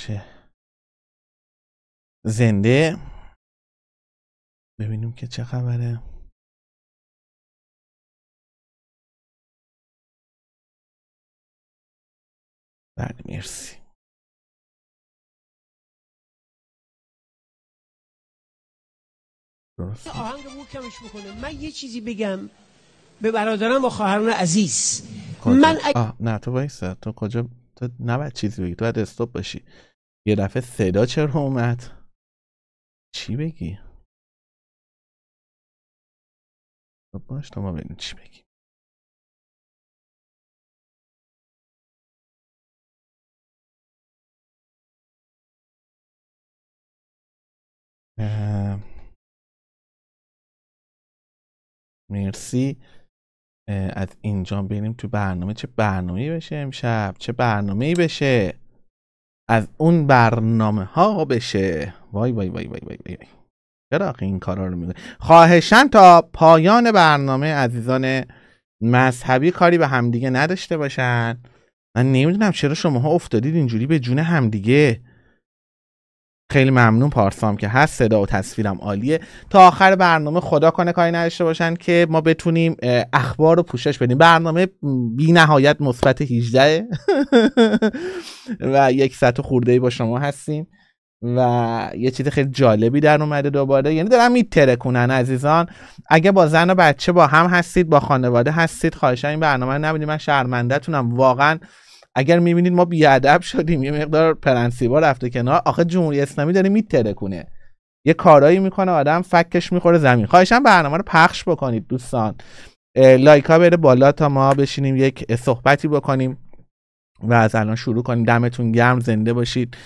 بخشه زنده ببینیم که چه خبره بله مرسی آهنگ کمش میکنه من یه چیزی بگم به برادرم و خواهران عزیز من اگ... نه تو سر تو کجا تو نباید چیزی بگی تو باید استوب باشی یه دفعه صدا چرا اومد چی بگی خب، باش تا ما ببینیم چی بگیم مرسی از اینجا بریم تو برنامه چه برنامه بشه امشب چه برنامه بشه از اون برنامه ها بشه وای وای وای وای وای, وای. چرا این کارا رو میکنه خواهشن تا پایان برنامه عزیزان مذهبی کاری به همدیگه نداشته باشن من نمیدونم چرا شماها افتادید اینجوری به جون همدیگه خیلی ممنون پارسام که هست صدا و تصویرم عالیه تا آخر برنامه خدا کنه کاری نداشته باشن که ما بتونیم اخبار رو پوشش بدیم برنامه بی نهایت مثبت 18 و یک ساعت خورده با شما هستیم و یه چیز خیلی جالبی در اومده دوباره یعنی دارن میترکونن عزیزان اگه با زن و بچه با هم هستید با خانواده هستید خواهشم این برنامه رو نبینید من شرمندهتونم واقعا اگر میبینید ما بیادب شدیم یه مقدار پرنسیبا رفته کنار آخه جمهوری اسلامی داره میترکونه یه کارایی میکنه آدم فکش میخوره زمین خواهشم برنامه رو پخش بکنید دوستان لایک ها بره بالا تا ما بشینیم یک صحبتی بکنیم و از الان شروع کنیم دمتون گرم زنده باشید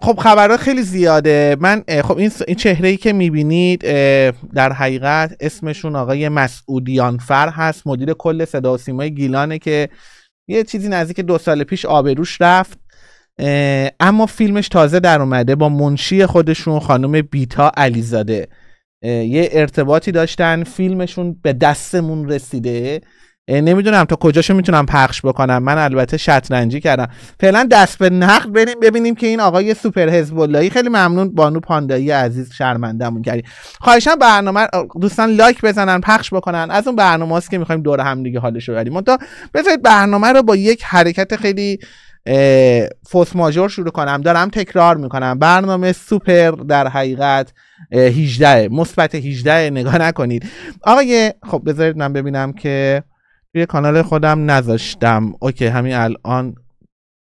خب خبرها خیلی زیاده من خب این, این چهره ای که میبینید در حقیقت اسمشون آقای مسعودیانفر هست مدیر کل صدا و سیمای گیلانه که یه چیزی نزدیک دو سال پیش آبروش رفت اما فیلمش تازه در اومده با منشی خودشون خانم بیتا علیزاده یه ارتباطی داشتن فیلمشون به دستمون رسیده نمیدونم تا کجاشو میتونم پخش بکنم من البته شطرنجی کردم فعلا دست به نقد بریم ببینیم که این آقای سوپر حزب خیلی ممنون بانو پاندایی عزیز شرمندمون کردی خواهشم برنامه دوستان لایک بزنن پخش بکنن از اون برنامه که میخوایم دور هم دیگه حالش رو بریم تا بذارید برنامه رو با یک حرکت خیلی فوس ماژور شروع کنم دارم تکرار میکنم برنامه سوپر در حقیقت 18 مثبت 18 نگاه نکنید آقای خب بذارید من ببینم که توی کانال خودم نذاشتم اوکی همین الان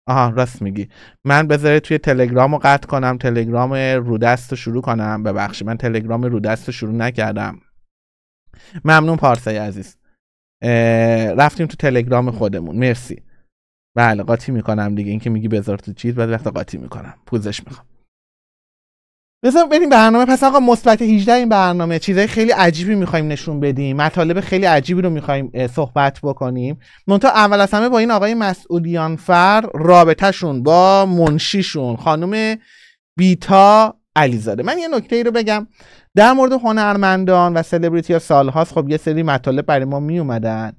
آها راست میگی من بذاره توی تلگرام رو قطع کنم تلگرام رو رو شروع کنم ببخشید من تلگرام رو رو شروع نکردم ممنون پارسای عزیز رفتیم تو تلگرام خودمون مرسی بله قاطی میکنم دیگه اینکه میگی بذار تو چیز بعد وقت قاطی میکنم پوزش میخوام بذار بریم برنامه پس آقا مثبت 18 این برنامه چیزای خیلی عجیبی میخوایم نشون بدیم مطالب خیلی عجیبی رو میخوایم صحبت بکنیم منتها اول از همه با این آقای مسئولیان فر رابطهشون با منشیشون خانم بیتا علیزاده من یه نکته ای رو بگم در مورد هنرمندان و سلبریتی ها سالهاست خب یه سری مطالب برای ما میومدن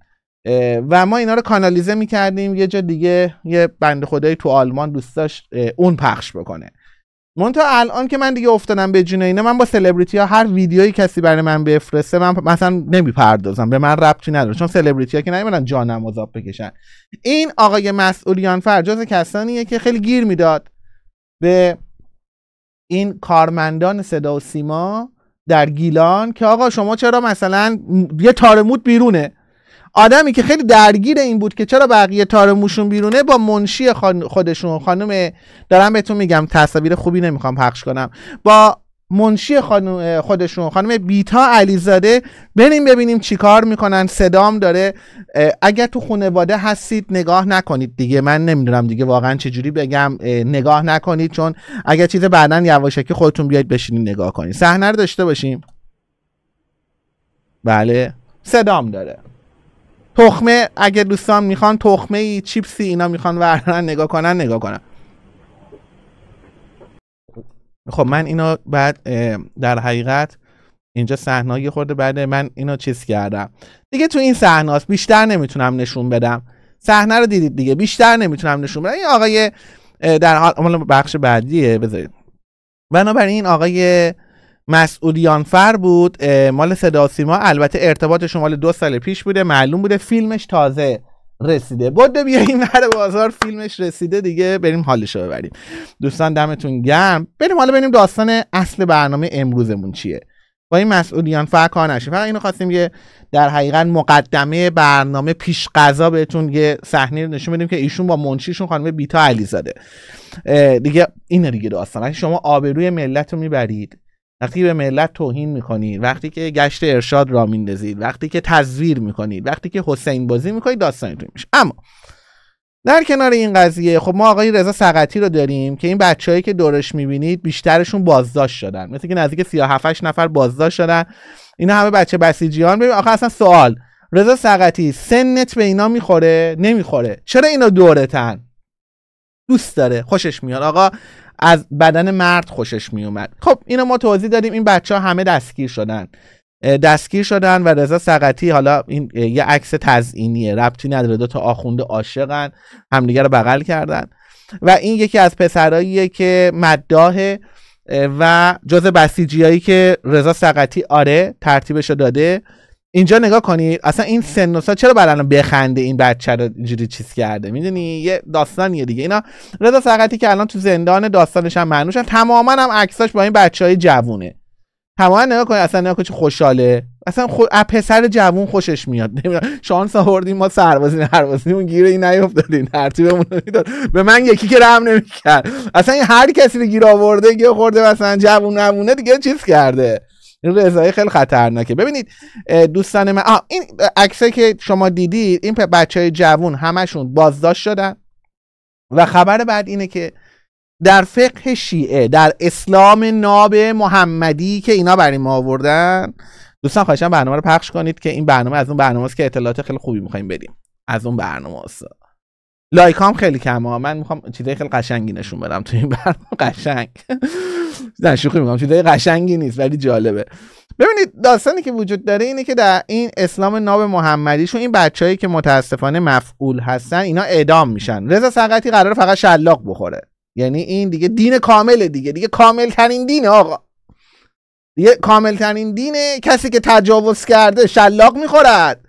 و ما اینا رو کانالیزه میکردیم یه جا دیگه یه بند خدایی تو آلمان دوست داشت اون پخش بکنه مونتا الان که من دیگه افتادم به جون من با سلبریتی ها هر ویدیویی کسی برای من بفرسته من مثلا نمیپردازم به من ربطی نداره چون سلبریتی ها که جان جانم عذاب بکشن این آقای مسئولیان فرجاز کسانیه که خیلی گیر میداد به این کارمندان صدا و سیما در گیلان که آقا شما چرا مثلا یه تارموت بیرونه آدمی که خیلی درگیر این بود که چرا بقیه تار موشون بیرونه با منشی خودشون خانم دارم بهتون میگم تصاویر خوبی نمیخوام پخش کنم با منشی خودشون خانم بیتا علیزاده بریم ببینیم چیکار میکنن صدام داره اگر تو خونواده هستید نگاه نکنید دیگه من نمیدونم دیگه واقعا چجوری بگم نگاه نکنید چون اگر چیز بعدا یواشکی خودتون بیاید بشینید نگاه کنید صحنه داشته باشیم بله صدام داره تخمه اگه دوستان میخوان تخمه ای چیپسی اینا میخوان وردارن نگاه کنن نگاه کنن خب من اینو بعد در حقیقت اینجا صحنه یه خورده بعد من اینو چیز کردم دیگه تو این صحنه بیشتر نمیتونم نشون بدم صحنه رو دیدید دیگه بیشتر نمیتونم نشون بدم این آقای در حال بخش بعدیه بذارید بنابراین این آقای مسئولیان فر بود مال صدا سیما البته ارتباطش مال دو سال پیش بوده معلوم بوده فیلمش تازه رسیده بود بیاییم هر بازار فیلمش رسیده دیگه بریم حالش رو ببریم دوستان دمتون گرم بریم حالا بریم داستان اصل برنامه امروزمون چیه با این مسئولیان فرق کار نشه فقط اینو خواستیم یه در حقیقت مقدمه برنامه پیش قضا بهتون یه صحنه نشون بدیم که ایشون با منشیشون خانم بیتا علیزاده دیگه اینه دیگه داستان شما آبروی ملت رو میبرید وقتی به ملت توهین میکنید وقتی که گشت ارشاد را میندازید وقتی که تزویر میکنید وقتی که حسین بازی میکنید داستانتون میشه اما در کنار این قضیه خب ما آقای رضا سقطی رو داریم که این بچههایی که دورش میبینید بیشترشون بازداشت شدن مثل که نزدیک 37 نفر بازداشت شدن این همه بچه بسیجیان ببین آخه اصلا سوال رضا سقطی سنت به اینا میخوره نمیخوره چرا اینا دورتن دوست داره خوشش میاد آقا از بدن مرد خوشش میومد خب اینو ما توضیح دادیم این بچه ها همه دستگیر شدن دستگیر شدن و رضا سقطی حالا این یه عکس تزئینیه ربطی نداره دو تا آخونده عاشقن همدیگه رو بغل کردن و این یکی از پسراییه که مداه و جز بسیجیایی که رضا سقطی آره ترتیبش داده اینجا نگاه کنید اصلا این سن و سال چرا بعد الان بخنده این بچه رو جوری چیز کرده میدونی یه داستانیه دیگه اینا رضا سقطی که الان تو زندان داستانش هم معنوشن تماما هم عکساش با این بچه های جوونه تماما نگاه کنید اصلا نگاه کنید خوشحاله اصلا خو... پسر جوون خوشش میاد شانس آوردیم ما سربازی اون گیر این نیافتادیم ترتیبمون میداد به من یکی که رحم نمیکرد اصلا این هر کسی رو گیر آورده گیر خورده مثلا جوون نمونه دیگه چیز کرده این رضای خیلی خطرناکه ببینید دوستان من این عکسه که شما دیدید این بچه های جوون همشون بازداشت شدن و خبر بعد اینه که در فقه شیعه در اسلام ناب محمدی که اینا برای ما آوردن دوستان خواهشم برنامه رو پخش کنید که این برنامه از اون برنامه است که اطلاعات خیلی خوبی میخوایم بدیم از اون برنامه است لایک هم خیلی ها من میخوام چیزای خیلی قشنگی نشون بدم تو این برنامه قشنگ نه شوخی میگم چیزای قشنگی نیست ولی جالبه ببینید داستانی که وجود داره اینه که در این اسلام ناب محمدیشون این بچههایی که متاسفانه مفعول هستن اینا اعدام میشن رضا سقطی قرار فقط شلاق بخوره یعنی این دیگه دین کامله دیگه دیگه کامل ترین دین آقا دیگه کامل ترین دینه کسی که تجاوز کرده شلاق میخورد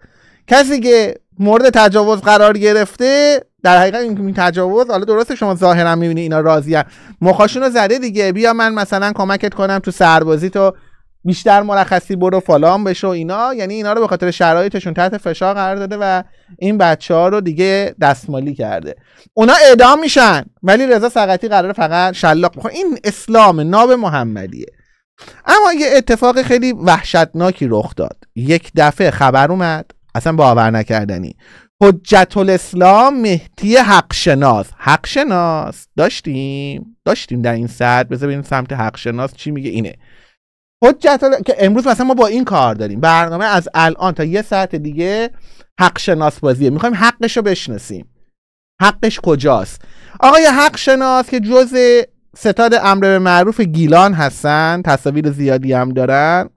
کسی که مورد تجاوز قرار گرفته در حقیقت این تجاوز حالا درسته شما ظاهرا میبینی اینا راضیه مخاشونو زده دیگه بیا من مثلا کمکت کنم تو سربازی تو بیشتر مرخصی برو فلان بشو اینا یعنی اینا رو به خاطر شرایطشون تحت فشار قرار داده و این بچه ها رو دیگه دستمالی کرده اونا اعدام میشن ولی رضا سقطی قراره فقط شلاق بخوره این اسلام ناب محمدیه اما یه اتفاق خیلی وحشتناکی رخ داد یک دفعه خبر اومد اصلا باور نکردنی حجت الاسلام مهدی حقشناس حقشناس داشتیم داشتیم در این سطح بذار ببینیم سمت حقشناس چی میگه اینه حجت ال... که امروز مثلا ما با این کار داریم برنامه از الان تا یه ساعت دیگه حقشناس بازیه میخوایم حقش رو بشناسیم حقش کجاست آقای حقشناس که جزء ستاد امر به معروف گیلان هستن تصاویر زیادی هم دارن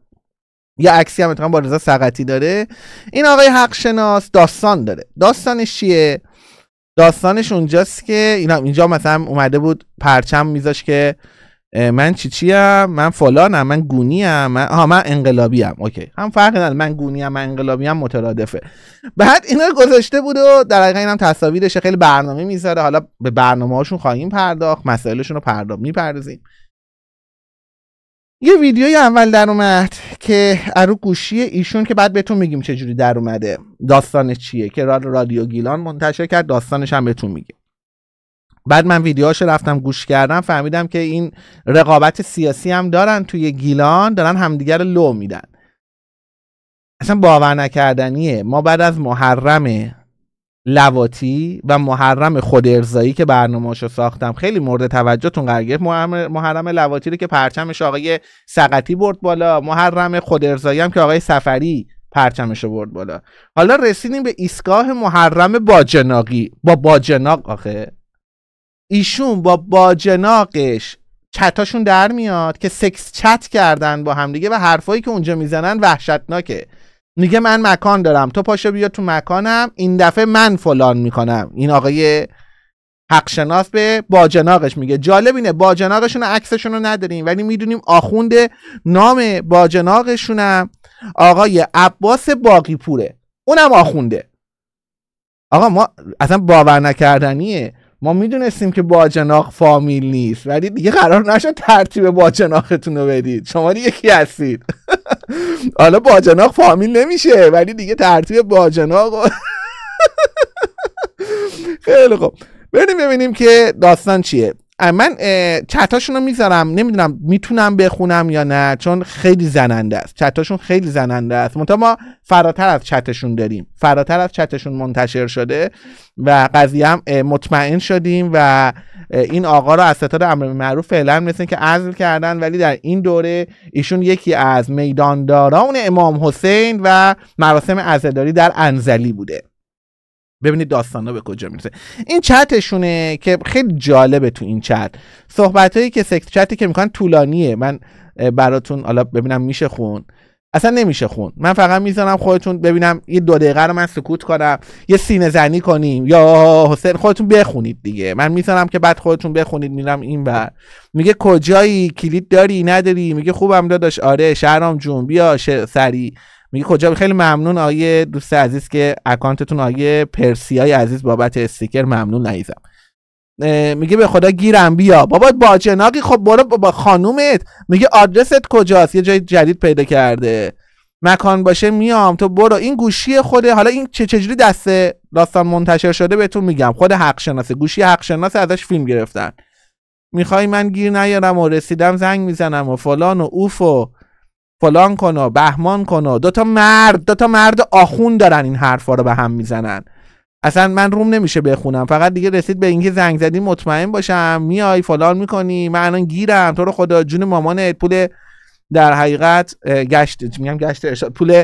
یه عکسی هم اتفاقا با رضا سقطی داره این آقای حق شناس داستان داره داستانش چیه داستانش اونجاست که اینا اینجا مثلا اومده بود پرچم میذاش که من چی چی من فلانم من گونی ام من ها من انقلابی هم اوکی هم فرق نداره من گونی ام من انقلابی ام مترادفه بعد اینا گذاشته بود و در این اینم تصاویرش خیلی برنامه میذاره حالا به برنامه هاشون خواهیم پرداخت مسائلشون رو پرداخت میپردازیم یه ویدیوی اول در اومد که ارو گوشی ایشون که بعد بهتون میگیم چه جوری در اومده داستان چیه که رادیو گیلان منتشر کرد داستانش هم بهتون میگه بعد من ویدیوهاش رفتم گوش کردم فهمیدم که این رقابت سیاسی هم دارن توی گیلان دارن همدیگر لو میدن اصلا باور نکردنیه ما بعد از محرم لواتی و محرم خود که برنامه‌اشو ساختم خیلی مورد توجهتون قرار گرفت محرم, لواتی رو که پرچمش آقای سقطی برد بالا محرم خود هم که آقای سفری پرچمش برد بالا حالا رسیدیم به ایستگاه محرم باجناقی با باجناق آخه ایشون با باجناقش چتاشون در میاد که سکس چت کردن با همدیگه و حرفایی که اونجا میزنن وحشتناکه میگه من مکان دارم تو پاشو بیا تو مکانم این دفعه من فلان میکنم این آقای حقشناس به باجناقش میگه جالب اینه باجناقشون عکسشون رو نداریم ولی میدونیم آخوند نام باجناقشونم آقای عباس باقیپوره اونم آخونده آقا ما اصلا باور نکردنیه ما میدونستیم که باجناق فامیل نیست ولی دیگه قرار نشد ترتیب باجناقتون رو بدید شما دیگه هستید حالا باجناق فامیل نمیشه ولی دیگه ترتیب باجناق خیلی خوب بریم ببینیم که داستان چیه من چتاشون رو میذارم نمیدونم میتونم بخونم یا نه چون خیلی زننده است چتاشون خیلی زننده است منتها ما فراتر از چتشون داریم فراتر از چتشون منتشر شده و قضیه هم مطمئن شدیم و این آقا رو از ستاد امر معروف فعلا مثل که عزل کردن ولی در این دوره ایشون یکی از میدانداران امام حسین و مراسم عزاداری در انزلی بوده ببینید داستانا به کجا میرسه این چتشونه که خیلی جالبه تو این چت صحبتایی که سکت چتی که میکنن طولانیه من براتون حالا ببینم میشه خون اصلا نمیشه خون من فقط میزنم خودتون ببینم یه دو دقیقه رو من سکوت کنم یه سینه زنی کنیم یا حسین خودتون بخونید دیگه من میذارم که بعد خودتون بخونید میرم این بر میگه کجایی کلید داری نداری میگه خوبم داداش آره شهرام جون بیا سری میگه کجا خب خیلی ممنون آیه دوست عزیز که اکانتتون آیه پرسیای عزیز بابت استیکر ممنون نیزم میگه به خدا گیرم بیا بابا جناقی خب برو با خانومت میگه آدرست کجاست یه جای جدید پیدا کرده مکان باشه میام تو برو این گوشی خوده حالا این چه چجوری دست داستان منتشر شده بهتون میگم خود حق شناسه گوشی حق شناسه ازش فیلم گرفتن میخوای من گیر نیارم و رسیدم زنگ میزنم و فلان و اوف و فلان کن و بهمان کن و دوتا مرد دوتا مرد آخون دارن این حرفا رو به هم میزنن اصلا من روم نمیشه بخونم فقط دیگه رسید به اینکه زنگ زدی مطمئن باشم میای فلان میکنی من الان گیرم تو رو خدا جون مامان پول در حقیقت گشت میگم گشت ارشاد پول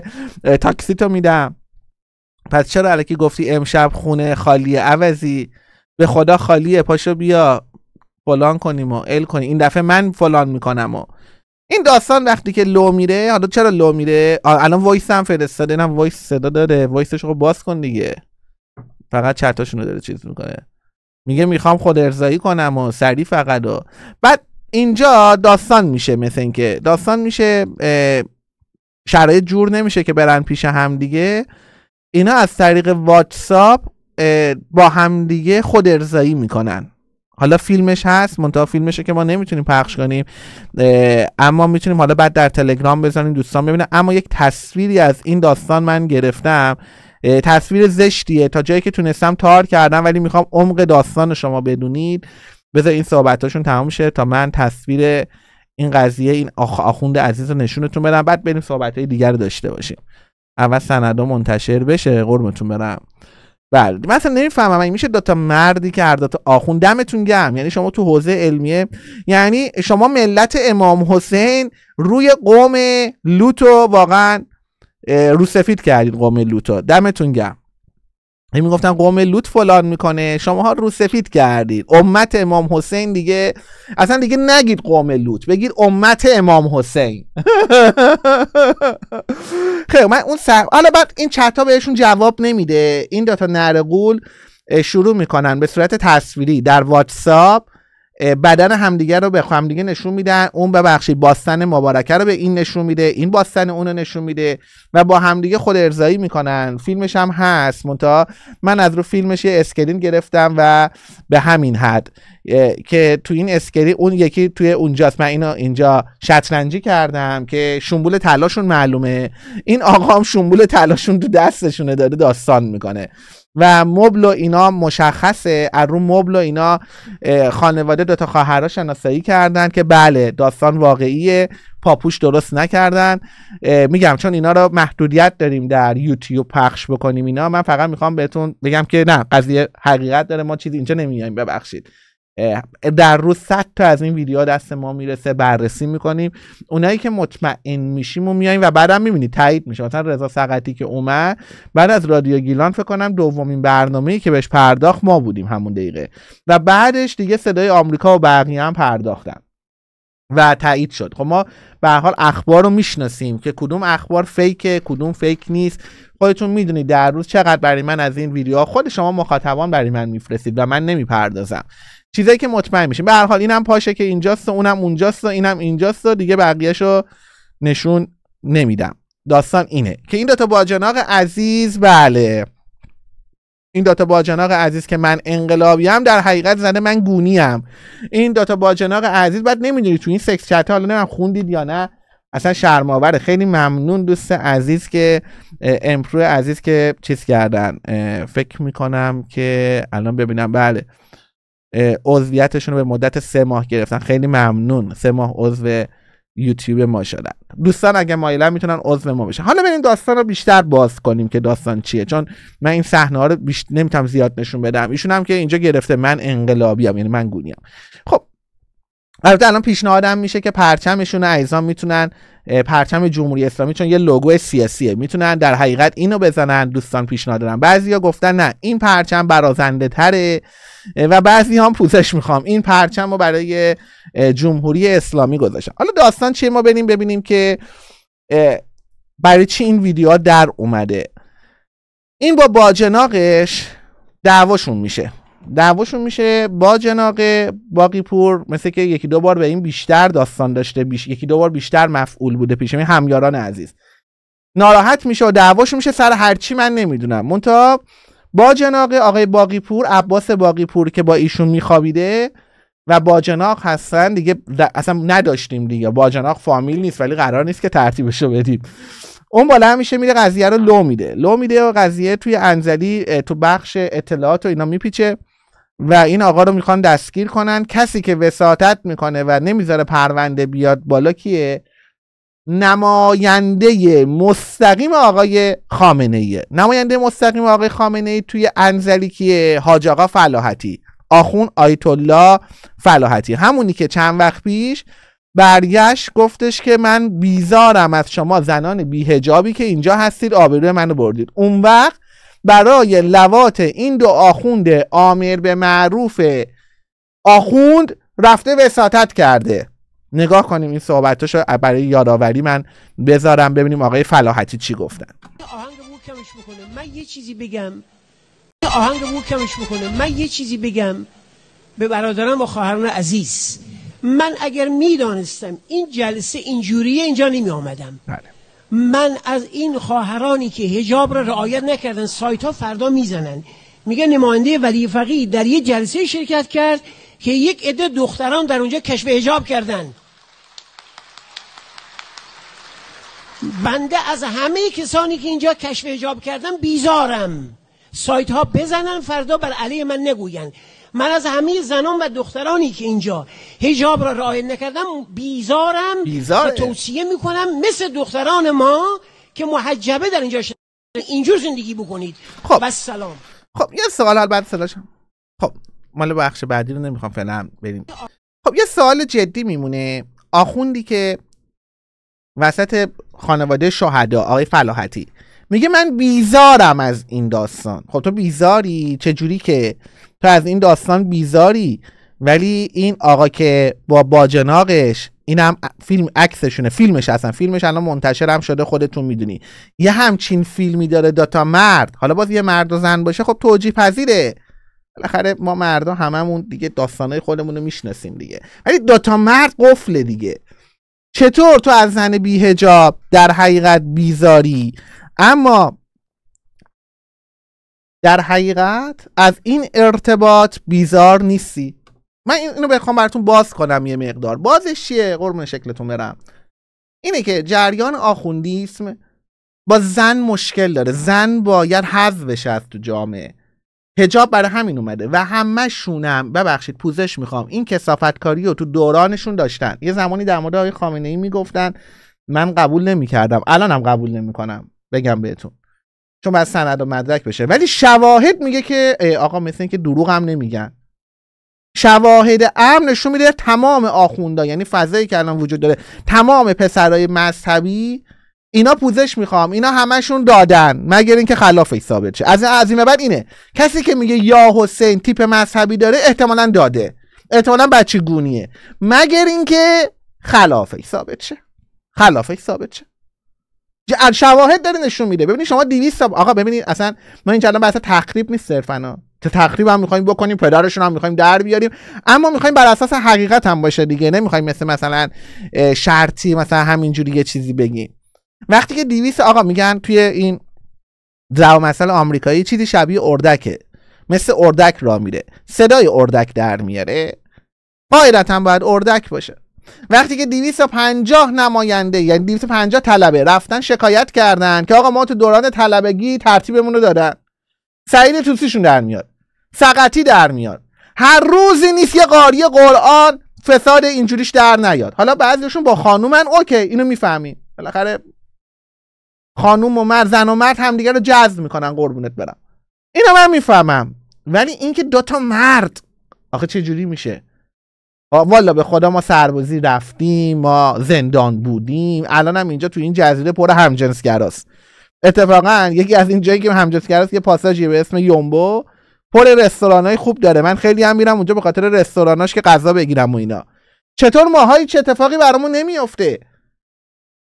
تاکسی تو میدم پس چرا الکی گفتی امشب خونه خالیه عوضی به خدا خالیه پاشو بیا فلان کنیم و ال کنیم این دفعه من فلان میکنم و این داستان وقتی که لو میره حالا چرا لو میره الان وایس هم فرستاده اینم وایس صدا داره وایسش رو باز کن دیگه فقط چتاشونو داره چیز میکنه میگه میخوام خود ارزایی کنم و سری فقط و بعد اینجا داستان میشه مثل اینکه داستان میشه شرایط جور نمیشه که برن پیش هم دیگه اینا از طریق واتساپ با همدیگه خود ارزایی میکنن حالا فیلمش هست منتها فیلمشه که ما نمیتونیم پخش کنیم اما میتونیم حالا بعد در تلگرام بزنیم دوستان ببینن اما یک تصویری از این داستان من گرفتم تصویر زشتیه تا جایی که تونستم تار کردم ولی میخوام عمق داستان شما بدونید بذار این صحبتاشون تمام شه تا من تصویر این قضیه این آخ آخوند عزیز رو نشونتون بدم بعد بریم صحبت های دیگر داشته باشیم اول سندا منتشر بشه قربتون برم بله مثلا نمیفهمم این میشه تا مردی که هر دوتا آخون دمتون گرم یعنی شما تو حوزه علمیه یعنی شما ملت امام حسین روی قوم لوتو واقعا روسفید کردید قوم لوتو دمتون گرم می میگفتن قوم لوط فلان میکنه شماها رو سفید کردید امت امام حسین دیگه اصلا دیگه نگید قوم لوط بگید امت امام حسین خیلی من اون سر حالا بعد این چتا بهشون جواب نمیده این دوتا نرقول شروع میکنن به صورت تصویری در واتساپ بدن همدیگه رو به همدیگه نشون میدن اون ببخشید باستن مبارکه رو به این نشون میده این باستن اون رو نشون میده و با همدیگه خود ارزایی میکنن فیلمش هم هست منتها من از رو فیلمش یه اسکرین گرفتم و به همین حد که تو این اسکرین اون یکی توی اونجاست من اینو اینجا شطرنجی کردم که شنبول تلاشون معلومه این آقا هم شنبول تلاشون تو دستشونه داره داستان میکنه و مبل و اینا مشخصه از رو مبل و اینا خانواده دوتا خواهرها شناسایی کردن که بله داستان واقعیه پاپوش درست نکردن میگم چون اینا رو محدودیت داریم در یوتیوب پخش بکنیم اینا من فقط میخوام بهتون بگم که نه قضیه حقیقت داره ما چیزی اینجا نمیایم ببخشید در روز 100 تا از این ویدیو دست ما میرسه بررسی میکنیم اونایی که مطمئن میشیم و میایم و بعدم میبینید تایید میشه مثلا رضا سقطی که اومد بعد از رادیو گیلان فکر کنم دومین برنامه‌ای که بهش پرداخت ما بودیم همون دقیقه و بعدش دیگه صدای آمریکا و بقیه هم پرداختن و تایید شد خب ما به حال اخبار رو میشناسیم که کدوم اخبار فیکه کدوم فیک نیست خودتون میدونید در روز چقدر برای من از این ویدیوها خود شما مخاطبان برای من میفرستید و من نمیپردازم چیزایی که مطمئن میشیم به هر حال اینم پاشه که اینجاست و اونم اونجاست و اینم اینجاست و دیگه بقیهشو نشون نمیدم داستان اینه که این دوتا باجناق عزیز بله این دوتا باجناق عزیز که من انقلابی هم در حقیقت زنه من گونی هم این دوتا باجناق عزیز بعد نمیدونی تو این سکس چت حالا نمیدونم خوندید یا نه اصلا شرماوره خیلی ممنون دوست عزیز که امپرو عزیز که چیز کردن فکر میکنم که الان ببینم بله عضویتشون رو به مدت سه ماه گرفتن خیلی ممنون سه ماه عضو یوتیوب ما شدن دوستان اگه مایلا میتونن عضو ما بشن حالا بریم داستان رو بیشتر باز کنیم که داستان چیه چون من این صحنه ها رو بیشتر نمیتونم زیاد نشون بدم ایشون هم که اینجا گرفته من انقلابی هم یعنی من گونی خب البته الان پیشنهادم میشه که پرچمشون ایزان میتونن پرچم جمهوری اسلامی چون یه لوگو سیاسیه میتونن در حقیقت اینو بزنن دوستان پیشنهاد دارن بعضیا گفتن نه این پرچم برازنده تره و بعضی هم پوزش میخوام این پرچم رو برای جمهوری اسلامی گذاشتم حالا داستان چیه ما بریم ببینیم که برای چی این ویدیو در اومده این با باجناقش دعواشون میشه دعواشون میشه با جناق باقی پور مثل که یکی دو بار به این بیشتر داستان داشته بیش... یکی دو بار بیشتر مفعول بوده پیش این همیاران عزیز ناراحت میشه و دعواش میشه سر هرچی من نمیدونم مونتا با جناق آقای باقی پور عباس باقی پور که با ایشون میخوابیده و با جناق هستن دیگه اصلا نداشتیم دیگه با جناق فامیل نیست ولی قرار نیست که ترتیبش رو بدیم اون بالا همیشه میره قضیه رو لو میده لو میده و قضیه توی انزلی تو بخش اطلاعات و اینا میپیچه و این آقا رو میخوان دستگیر کنن کسی که وساطت میکنه و نمیذاره پرونده بیاد بالا کیه نماینده مستقیم آقای خامنه ایه نماینده مستقیم آقای خامنه ای توی انزلی کیه حاج آقا فلاحتی آخون آیت الله فلاحتی همونی که چند وقت پیش برگشت گفتش که من بیزارم از شما زنان بیهجابی که اینجا هستید آبروی منو بردید اون وقت برای لوات این دو آخوند آمر به معروف آخوند رفته وساطت کرده نگاه کنیم این رو برای یادآوری من بذارم ببینیم آقای فلاحتی چی گفتن آهنگ کمش بکنه من یه چیزی بگم آهنگ مو کمش بکنه من یه چیزی بگم به برادرم و خواهران عزیز من اگر میدانستم این جلسه اینجوریه اینجا نمی آمدم بله. من از این خواهرانی که هجاب را رعایت نکردن سایت ها فردا میزنن میگه نماینده ولی فقی در یه جلسه شرکت کرد که یک عده دختران در اونجا کشف هجاب کردن بنده از همه کسانی که اینجا کشف هجاب کردن بیزارم سایت ها بزنن فردا بر علیه من نگوین من از همه زنان و دخترانی که اینجا هجاب را رعایت نکردم بیزارم بیزاره. و توصیه میکنم مثل دختران ما که محجبه در اینجا شد اینجور زندگی بکنید خب بس سلام خب یه سوال بعد سلاشم خب مال بخش بعدی رو نمیخوام فعلا بریم خب یه سوال جدی میمونه آخوندی که وسط خانواده شهدا آقای فلاحتی میگه من بیزارم از این داستان خب تو بیزاری چجوری که تو از این داستان بیزاری ولی این آقا که با باجناقش هم فیلم عکسشونه فیلمش اصلا فیلمش الان منتشر هم شده خودتون میدونی یه همچین فیلمی داره داتا مرد حالا باز یه مرد و زن باشه خب توجیه پذیره بالاخره ما مردا هممون دیگه داستانای خودمون رو میشناسیم دیگه ولی داتا مرد قفله دیگه چطور تو از زن بیهجاب در حقیقت بیزاری اما در حقیقت از این ارتباط بیزار نیستی من اینو بخوام براتون باز کنم یه مقدار بازش چیه قربون شکلتون برم اینه که جریان آخوندیسم با زن مشکل داره زن باید حذف بشه از تو جامعه هجاب برای همین اومده و همه شونم ببخشید پوزش میخوام این کسافتکاری رو تو دورانشون داشتن یه زمانی در مورد آقای خامنه ای میگفتن من قبول نمیکردم الانم قبول نمیکنم بگم بهتون چون باید سند و مدرک بشه ولی شواهد میگه که آقا مثل که دروغ هم نمیگن شواهد امن نشون میده تمام آخوندا یعنی فضایی که الان وجود داره تمام پسرای مذهبی اینا پوزش میخوام اینا همشون دادن مگر اینکه خلاف ثابت شه از این بعد اینه کسی که میگه یا حسین تیپ مذهبی داره احتمالا داده احتمالا بچه گونیه مگر اینکه خلاف ثابت شه خلافش ثابت شه شواهد داره نشون میده ببینید شما 200 آقا ببینید اصلا ما اینجا الان بحث تخریب نیست صرفا که تخریب هم میخوایم بکنیم پدرشون هم میخوایم در بیاریم اما میخوایم بر اساس حقیقت هم باشه دیگه نمیخوایم مثل مثلا شرطی مثلا همینجوری یه چیزی بگیم وقتی که 200 آقا میگن توی این زبان مثلا آمریکایی چیزی شبیه اردکه مثل اردک را میره صدای اردک در میاره قاعدتا باید اردک باشه وقتی که 250 نماینده یعنی 250 طلبه رفتن شکایت کردن که آقا ما تو دوران طلبگی ترتیبمون رو دادن سعید توسیشون در میاد سقطی در میاد هر روزی نیست یه قاری قرآن فساد اینجوریش در نیاد حالا بعضیشون با خانومن اوکی اینو میفهمیم بالاخره خانوم و مرد زن و مرد همدیگه رو جذب میکنن قربونت برم اینو من میفهمم ولی اینکه دوتا مرد آخه چه جوری میشه والا به خدا ما سربازی رفتیم ما زندان بودیم الان هم اینجا تو این جزیره پر همجنسگراست اتفاقا یکی از این جایی که همجنسگراست یه پاساژی به اسم یومبو پر رستورانای خوب داره من خیلی هم میرم اونجا به خاطر رستوراناش که غذا بگیرم و اینا چطور ماهایی چه اتفاقی برامون نمیفته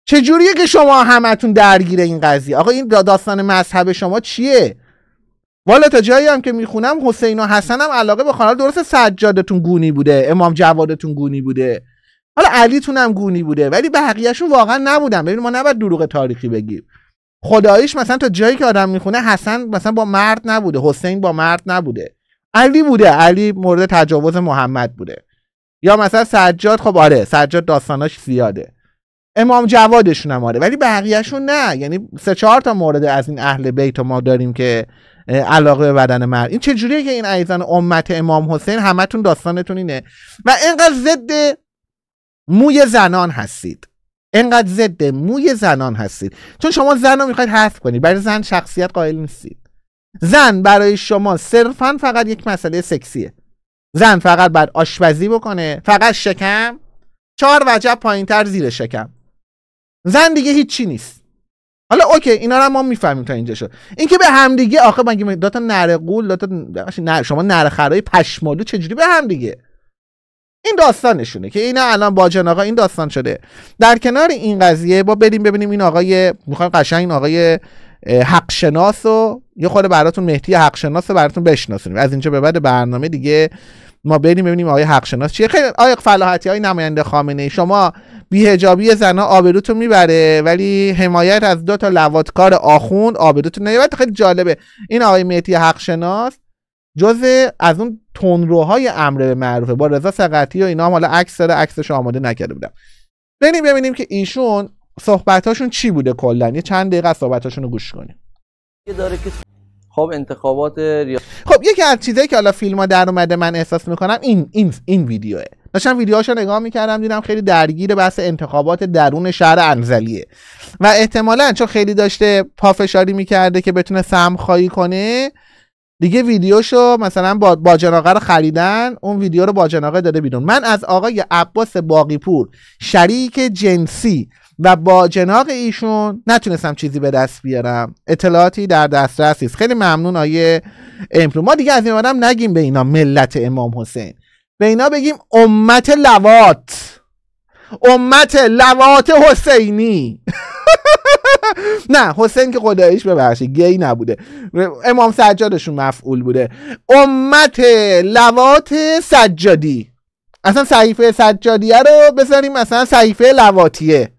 چجوریه که شما همتون درگیر این قضیه آقا این داستان مذهب شما چیه والا تا جایی هم که میخونم حسین و هم علاقه به خانه درست سجادتون گونی بوده امام جوادتون گونی بوده حالا علیتون هم گونی بوده ولی به واقعا نبودن ببین ما نباید دروغ تاریخی بگیم خداییش مثلا تا جایی که آدم میخونه حسن مثلا با مرد نبوده حسین با مرد نبوده علی بوده علی مورد تجاوز محمد بوده یا مثلا سجاد خب آره سجاد داستاناش زیاده امام جوادشون هم آره ولی بقیهشون نه یعنی سه چهار تا مورد از این اهل بیت ما داریم که علاقه به بدن مرد این چجوریه که این عیزان امت امام حسین همتون داستانتون اینه و اینقدر ضد موی زنان هستید اینقدر ضد موی زنان هستید چون شما زن رو میخواید حذف کنید برای زن شخصیت قائل نیستید زن برای شما صرفا فقط یک مسئله سکسیه زن فقط بر آشپزی بکنه فقط شکم چهار وجب پایینتر زیر شکم زن دیگه هیچی نیست حالا اوکی اینا رو ما میفهمیم تا اینجا شد اینکه به همدیگه آخه من داتا نره قول داتا نر... شما نره خرای پشمالو چجوری به همدیگه این داستانشونه که اینا الان باجن آقا این داستان شده در کنار این قضیه با بریم ببینیم این آقای میخوایم قشنگ این آقای شناس و یه خود براتون مهدی حق شناس براتون بشناسونیم از اینجا به بعد برنامه دیگه ما بریم ببینیم آقای حقشناس چیه خیلی آقای فلاحتی های نماینده خامنه ای شما بیهجابی زنها آبروتو میبره ولی حمایت از دو تا لواتکار آخوند آبروتو نمیبره خیلی جالبه این آقای مهدی حقشناس جز از اون تونروهای امر به معروفه با رضا سقطی و اینا هم حالا عکس داره عکسش آماده نکرده بودم بریم ببینیم که ایشون صحبتاشون چی بوده کلا یه چند دقیقه صحبتاشون رو گوش کنیم خب انتخابات خب یکی از چیزایی که حالا فیلم ها در اومده من احساس میکنم این این این ویدیوه داشتم ویدیوهاشو نگاه میکردم دیدم خیلی درگیر بحث انتخابات درون شهر انزلیه و احتمالا چون خیلی داشته پافشاری میکرده که بتونه خواهی کنه دیگه ویدیوشو مثلا با باجناقه رو خریدن اون ویدیو رو باجناقه داده بیرون من از آقای عباس باقیپور شریک جنسی و با جناق ایشون نتونستم چیزی به دست بیارم اطلاعاتی در دسترس نیست خیلی ممنون آیه امرو ما دیگه از این نگیم به اینا ملت امام حسین به اینا بگیم امت لوات امت لوات حسینی نه حسین که خدایش ببخشید گی نبوده امام سجادشون مفعول بوده امت لوات سجادی اصلا صحیفه سجادیه رو بذاریم مثلا صحیفه لواتیه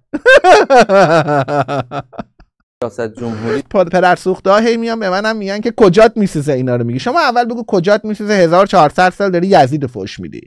ریاست جمهوری پدر سوخته هی میان به منم میگن که کجات میسوزه اینا رو میگی شما اول بگو کجات میسوزه 1400 سال داری یزید فوش میدی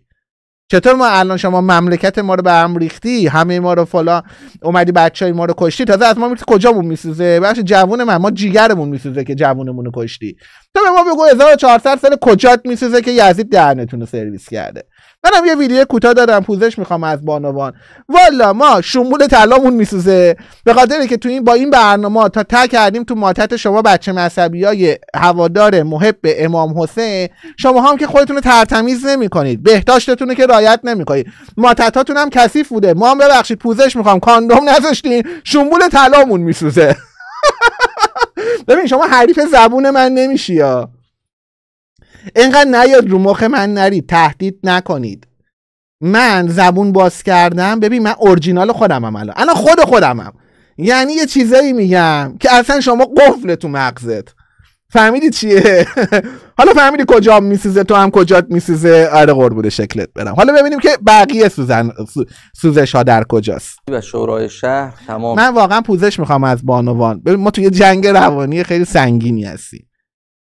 چطور ما الان شما مملکت ما رو به هم ریختی همه ما رو فلا اومدی بچه های ما رو کشتی تازه از ما کجا کجامون میسوزه بچه جوون من ما جیگرمون میسوزه که جوونمون رو کشتی به ما بگو 1400 سال کجات میسوزه که یزید دهنتون رو سرویس کرده منم یه ویدیو کوتاه دادم پوزش میخوام از بانوان والا ما شنبول طلامون میسوزه به خاطر که تو این با این برنامه تا تا کردیم تو ماتت شما بچه مذهبی های هوادار محب امام حسین شما هم که خودتون رو ترتمیز کنید بهداشتتون رو که رعایت نمیکنید ماتتاتون هم کثیف بوده ما هم ببخشید پوزش میخوام کاندوم نذاشتین شمول طلامون میسوزه ببین شما حریف زبون من نمیشی یا اینقدر نیاد رو مخ من نرید تهدید نکنید من زبون باز کردم ببین من اورجینال خودمم الان الان خود خودمم یعنی یه چیزایی میگم که اصلا شما قفل تو مغزت فهمیدی چیه حالا فهمیدی کجا میسوزه تو هم کجات میسوزه آره قربون شکلت برم حالا ببینیم که بقیه سوزن سوزش ها در کجاست و شورای شهر تمام من واقعا پوزش میخوام از بانوان ببین ما یه جنگ روانی خیلی سنگینی هستیم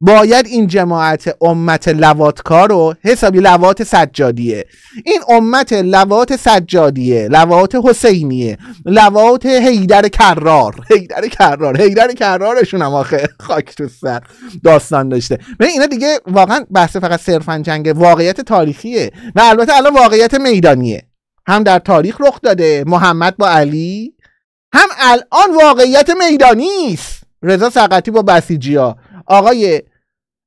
باید این جماعت امت لواتکارو رو حسابی لوات سجادیه این امت لوات سجادیه لوات حسینیه لوات هیدر کرار هیدر کرار هیدر کرارشون هم آخه خاک تو سر داستان داشته ببین اینا دیگه واقعا بحث فقط صرفا جنگ واقعیت تاریخیه و البته الان واقعیت میدانیه هم در تاریخ رخ داده محمد با علی هم الان واقعیت میدانی است رضا سقطی با بسیجی ها آقای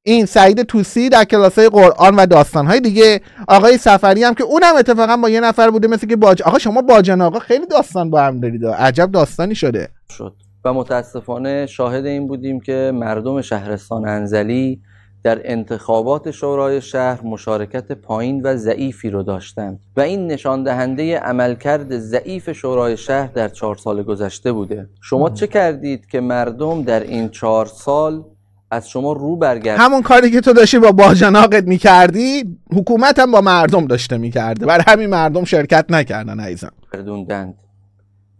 این سعید توسی در های قرآن و های دیگه آقای سفری هم که اونم اتفاقا با یه نفر بوده مثل که باج آقا شما باجان آقا خیلی داستان با هم دارید عجب داستانی شده شد و متاسفانه شاهد این بودیم که مردم شهرستان انزلی در انتخابات شورای شهر مشارکت پایین و ضعیفی رو داشتند و این نشان دهنده عملکرد ضعیف شورای شهر در چهار سال گذشته بوده شما چه کردید که مردم در این چهار سال از شما رو برگرد همون کاری که تو داشتی با باجناقت میکردی حکومت هم با مردم داشته میکرده بر همین مردم شرکت نکردن عیزم بردوندند.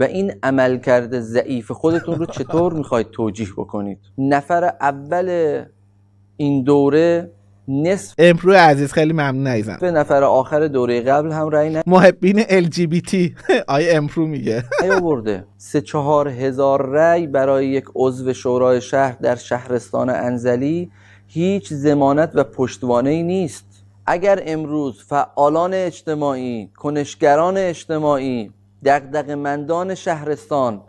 و این عمل کرده ضعیف خودتون رو چطور میخواید توجیح بکنید نفر اول این دوره نصف امرو عزیز خیلی ممنون نیزم به نفر آخر دوره قبل هم رای نه محبین ال جی بی تی آی امرو میگه سه چهار هزار رای برای یک عضو شورای شهر در شهرستان انزلی هیچ زمانت و پشتوانه ای نیست اگر امروز فعالان اجتماعی کنشگران اجتماعی دقدق مندان شهرستان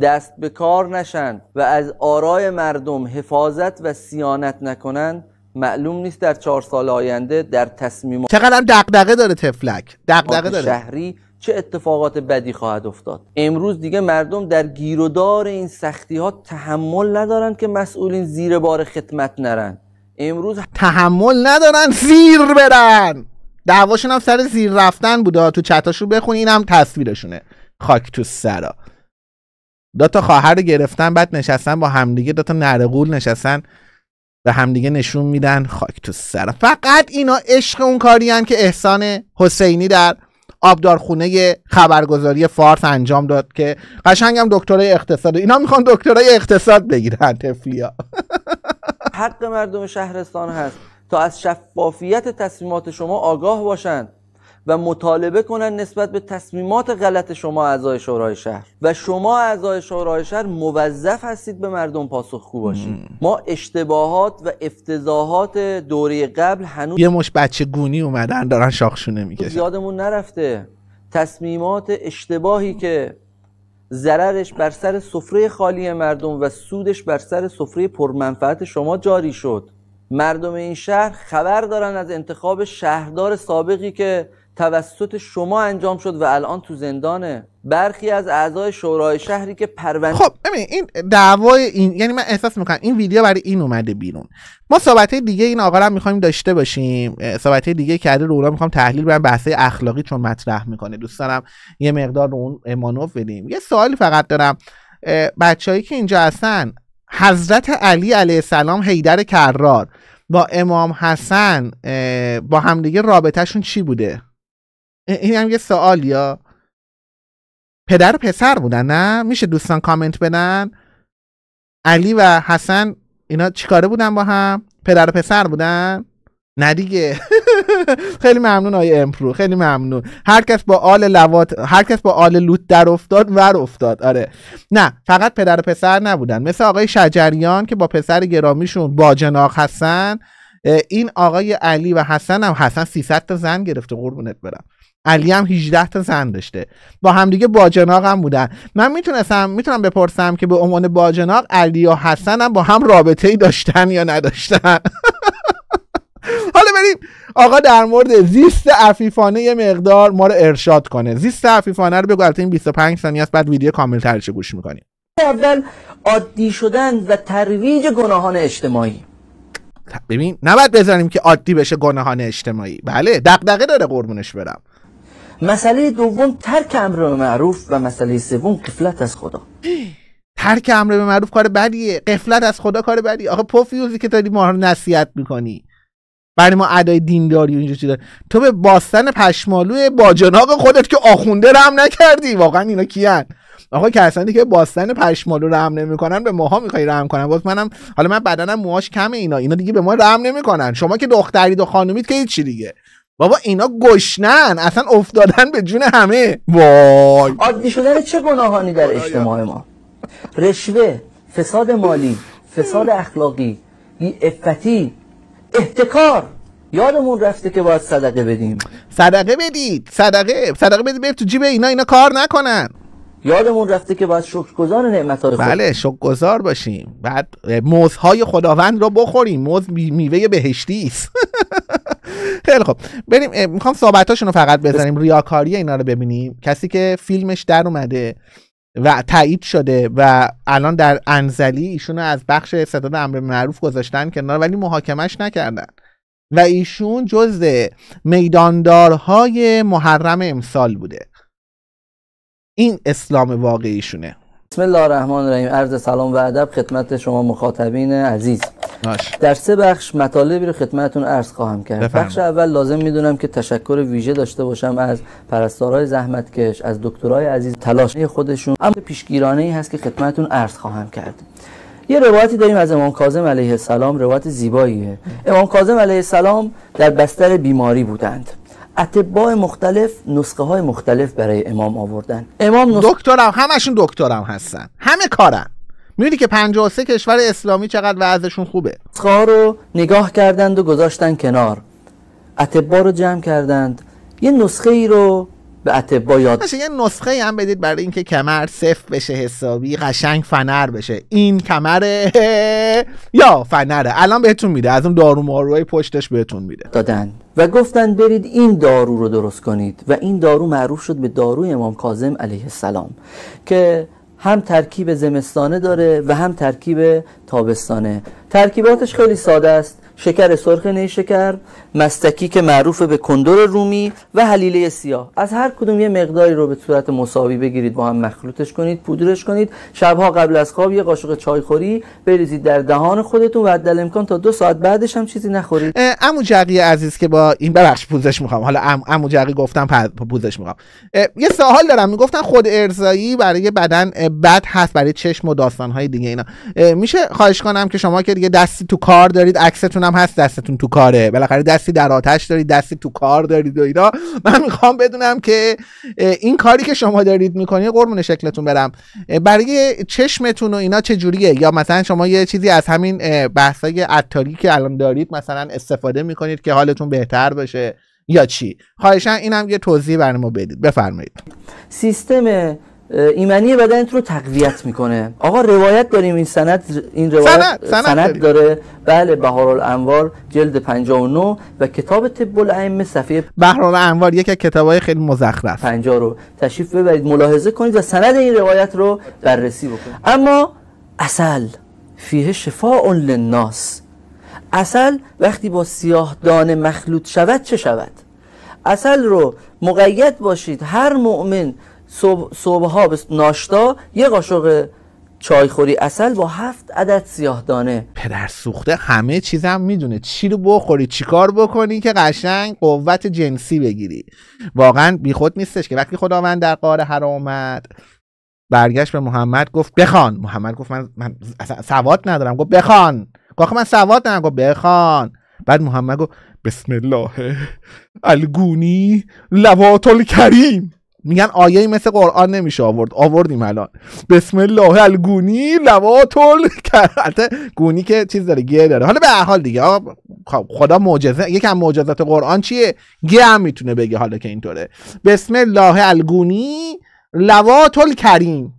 دست به کار نشند و از آرای مردم حفاظت و سیانت نکنند معلوم نیست در چهار سال آینده در تصمیم چقدر هم دقه داره تفلک دقه داره شهری چه اتفاقات بدی خواهد افتاد امروز دیگه مردم در گیرودار این سختی ها تحمل ندارن که مسئولین زیر بار خدمت نرن امروز تحمل ندارن زیر برن دعواشون هم سر زیر رفتن بوده تو چتاشو بخون این هم تصویرشونه خاک تو سرا دو تا خواهر رو گرفتن بعد نشستن با همدیگه دو تا نرغول نشستن و همدیگه نشون میدن خاک تو سر فقط اینا عشق اون کاری که احسان حسینی در آبدارخونه خبرگزاری فارس انجام داد که قشنگم دکترای اقتصاد اینا میخوان دکترای اقتصاد بگیرن تفلیا حق مردم شهرستان هست تا از شفافیت تصمیمات شما آگاه باشند و مطالبه کنن نسبت به تصمیمات غلط شما اعضای شورای شهر و شما اعضای شورای شهر موظف هستید به مردم پاسخگو باشید ما اشتباهات و افتضاحات دوره قبل هنوز یه مش بچه گونی اومدن دارن شاخشونه میکشن یادمون نرفته تصمیمات اشتباهی که ضررش بر سر سفره خالی مردم و سودش بر سر سفره پرمنفعت شما جاری شد مردم این شهر خبر دارن از انتخاب شهردار سابقی که توسط شما انجام شد و الان تو زندانه برخی از اعضای شورای شهری که پرونده خب ببین این دعوای این یعنی من احساس میکنم این ویدیو برای این اومده بیرون ما صحبت دیگه این آقا هم میخوایم داشته باشیم صحبت دیگه کرده رو میخوام تحلیل برم بحث اخلاقی چون مطرح میکنه دوست دارم یه مقدار رو اون امانوف بدیم یه سوالی فقط دارم بچههایی که اینجا هستن حضرت علی علیه السلام حیدر کرار با امام حسن با همدیگه رابطهشون چی بوده این هم یه سوال یا پدر و پسر بودن نه میشه دوستان کامنت بدن علی و حسن اینا چیکاره بودن با هم پدر و پسر بودن نه دیگه خیلی ممنون آیه امپرو خیلی ممنون هر کس با آل لوات هر کس با آل لوت در افتاد ور افتاد آره نه فقط پدر و پسر نبودن مثل آقای شجریان که با پسر گرامیشون جناق هستن این آقای علی و حسن هم حسن 300 تا زن گرفته قربونت برم علی هم 18 تا زن داشته با همدیگه باجناق هم بودن من میتونستم میتونم بپرسم که به عنوان باجناق علی و حسن هم با هم رابطه ای داشتن یا نداشتن حالا بریم آقا در مورد زیست عفیفانه یه مقدار ما رو ارشاد کنه زیست عفیفانه رو بگو این 25 ثانیه است بعد ویدیو کامل ترش گوش میکنیم اول عادی شدن و ترویج گناهان اجتماعی ببین نباید بزنیم که عادی بشه گناهان اجتماعی بله دغدغه داره قربونش برم مسئله دوم ترک امر به معروف و مسئله سوم قفلت از خدا ترک امر به معروف کار بدیه قفلت از خدا کار بدیه آخه پفیوزی که داری ما رو نصیحت میکنی برای ما ادای دینداری و چی چیزا تو به باستن پشمالو باجناق خودت که آخونده رم نکردی واقعا اینا کیان آقا کسانی که باستان پشمالو رحم نمیکنن به ماها میخوای رحم کنن باز منم حالا من بدنم موهاش کمه اینا اینا دیگه به ما رحم نمیکنن شما که دخترید و خانومید که چی دیگه بابا اینا گشنن اصلا افتادن به جون همه وای عادی شدن چه گناهانی در اجتماع ما رشوه فساد مالی فساد اخلاقی بی افتی احتکار یادمون رفته که باید صدقه بدیم صدقه بدید صدقه صدقه بدید تو جیب اینا اینا کار نکنن یادمون رفته که باید شکرگزار نعمت های بله شکرگزار باشیم بعد موزهای خداوند رو بخوریم موز میوه بهشتی است خیلی خب بریم میخوام صحبتاشون رو فقط بزنیم ریاکاری اینا رو ببینیم کسی که فیلمش در اومده و تایید شده و الان در انزلی ایشون از بخش ستاد امر معروف گذاشتن کنار ولی محاکمش نکردن و ایشون جز میداندارهای محرم امسال بوده این اسلام واقعیشونه بسم الله الرحمن الرحیم عرض سلام و ادب خدمت شما مخاطبین عزیز در سه بخش مطالبی رو خدمتون عرض خواهم کرد بخش اول لازم میدونم که تشکر ویژه داشته باشم از پرستارای زحمتکش از دکترای عزیز تلاش خودشون اما پیشگیرانه ای هست که خدمتون عرض خواهم کرد یه روایتی داریم از امام کاظم علیه السلام روایت زیباییه امام کاظم علیه السلام در بستر بیماری بودند اتباع مختلف نسخه های مختلف برای امام آوردن امام نسخ... دکترم همشون دکترم هستن همه کارن میدونی که 53 کشور اسلامی چقدر وضعشون خوبه نسخه رو نگاه کردند و گذاشتن کنار اتباع رو جمع کردند یه نسخه ای رو به اتباع یاد یه نسخه هم بدید برای اینکه کمر صفر بشه حسابی قشنگ فنر بشه این کمره یا فنره الان بهتون میده از اون دارو پشتش بهتون میده دادن و گفتند برید این دارو رو درست کنید و این دارو معروف شد به داروی امام کاظم علیه السلام که هم ترکیب زمستانه داره و هم ترکیب تابستانه ترکیباتش خیلی ساده است شکر سرخ نیشکر مستکی که معروف به کندور رومی و حلیله سیاه از هر کدوم یه مقداری رو به صورت مساوی بگیرید با هم مخلوطش کنید پودرش کنید شبها قبل از خواب یه قاشق چایخوری بریزید در دهان خودتون و دل امکان تا دو ساعت بعدش هم چیزی نخورید عمو جقی عزیز که با این ببخش پوزش میخوام حالا عمو جقی گفتم پوزش میخوام یه سوال دارم میگفتن خود ارزایی برای بدن بد هست برای چشم و های دیگه اینا میشه خواهش کنم که شما که دیگه دستی تو کار دارید عکستون هم هست دستتون تو کاره بالاخره دستی در آتش دارید دستی تو کار دارید و اینا من میخوام بدونم که این کاری که شما دارید میکنید قربون شکلتون برم برای چشمتون و اینا چه جوریه یا مثلا شما یه چیزی از همین بحثای عطاری که الان دارید مثلا استفاده میکنید که حالتون بهتر بشه یا چی این اینم یه توضیح برای بدید بفرمایید سیستم ایمنی بدنت رو تقویت میکنه آقا روایت داریم این سند این روایت سند, سند داره بله بهار الانوار جلد 59 و کتاب طب الائمه صفحه بهار الانوار یک کتابای خیلی مزخرف 50 رو تشریف ببرید ملاحظه کنید و سند این روایت رو بررسی بکنید اما اصل فیه شفاء للناس اصل وقتی با سیاه دانه مخلوط شود چه شود اصل رو مقید باشید هر مؤمن صبح, ها ناشتا یه قاشق چایخوری اصل با هفت عدد سیاه دانه پدر سوخته همه چیزم میدونه چی رو بخوری کار بکنی که قشنگ قوت جنسی بگیری واقعا بیخود نیستش که وقتی خداوند در قاره هر آمد برگشت به محمد گفت بخوان محمد گفت من, سواد ندارم گفت بخوان گفت من سواد ندارم گفت بخوان بعد محمد گفت بسم الله الگونی لواتل کریم میگن آیه مثل قرآن نمیشه آورد آوردیم الان بسم الله الگونی لواتل البته گونی که چیز داره گه داره حالا به حال دیگه خب، خدا معجزه یکم معجزات قرآن چیه گه هم میتونه بگه حالا که اینطوره بسم الله الگونی لواتل کریم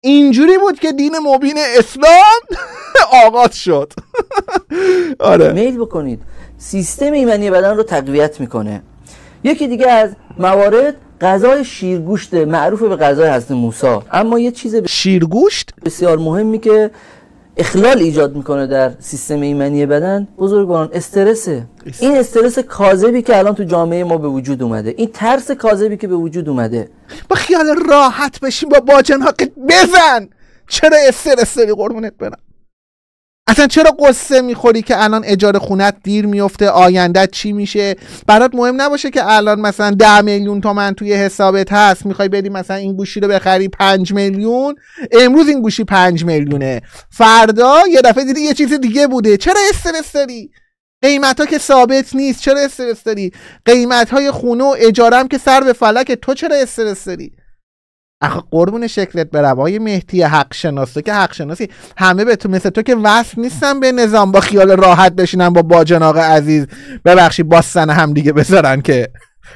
اینجوری بود که دین مبین اسلام آغاز شد آره میل بکنید سیستم ایمنی بدن رو تقویت میکنه یکی دیگه از موارد غذای شیرگوشت معروف به غذای حضرت موسا اما یه چیز ب... شیرگوشت بسیار مهمی که اخلال ایجاد میکنه در سیستم ایمنی بدن بزرگان استرسه این استرس کاذبی که الان تو جامعه ما به وجود اومده این ترس کاذبی که به وجود اومده با خیال راحت بشین با باجن که بزن چرا استرس داری قربونت برم اصلا چرا قصه میخوری که الان اجاره خونت دیر میفته آیندت چی میشه برات مهم نباشه که الان مثلا ده میلیون تومن توی حسابت هست میخوای بری مثلا این گوشی رو بخری پنج میلیون امروز این گوشی پنج میلیونه فردا یه دفعه دیدی یه چیز دیگه بوده چرا استرس داری قیمت ها که ثابت نیست چرا استرس داری قیمت های خونه و اجارم که سر به فلک تو چرا استرس داری آخه قربون شکلت برم آقای مهتی حق تو که حق شناسی همه به تو مثل تو که وصل نیستن به نظام با خیال راحت بشینن با باجناق عزیز ببخشید باستن هم دیگه بذارن که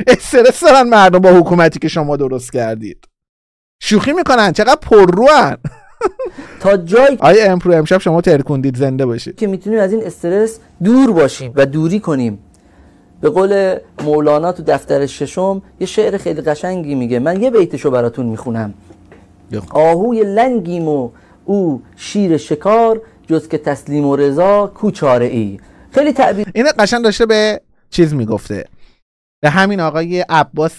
استرس دارن مردم با حکومتی که شما درست کردید شوخی میکنن چقدر پرروان تا جای آیا امپرو امشب شما ترکوندید زنده باشید که میتونیم از این استرس دور باشیم و دوری کنیم به قول مولانا تو دفتر ششم یه شعر خیلی قشنگی میگه من یه بیتشو براتون میخونم آهوی لنگیم و او شیر شکار جز که تسلیم و رضا کوچاره ای خیلی تعبیر این قشنگ داشته به چیز میگفته به همین آقای عباس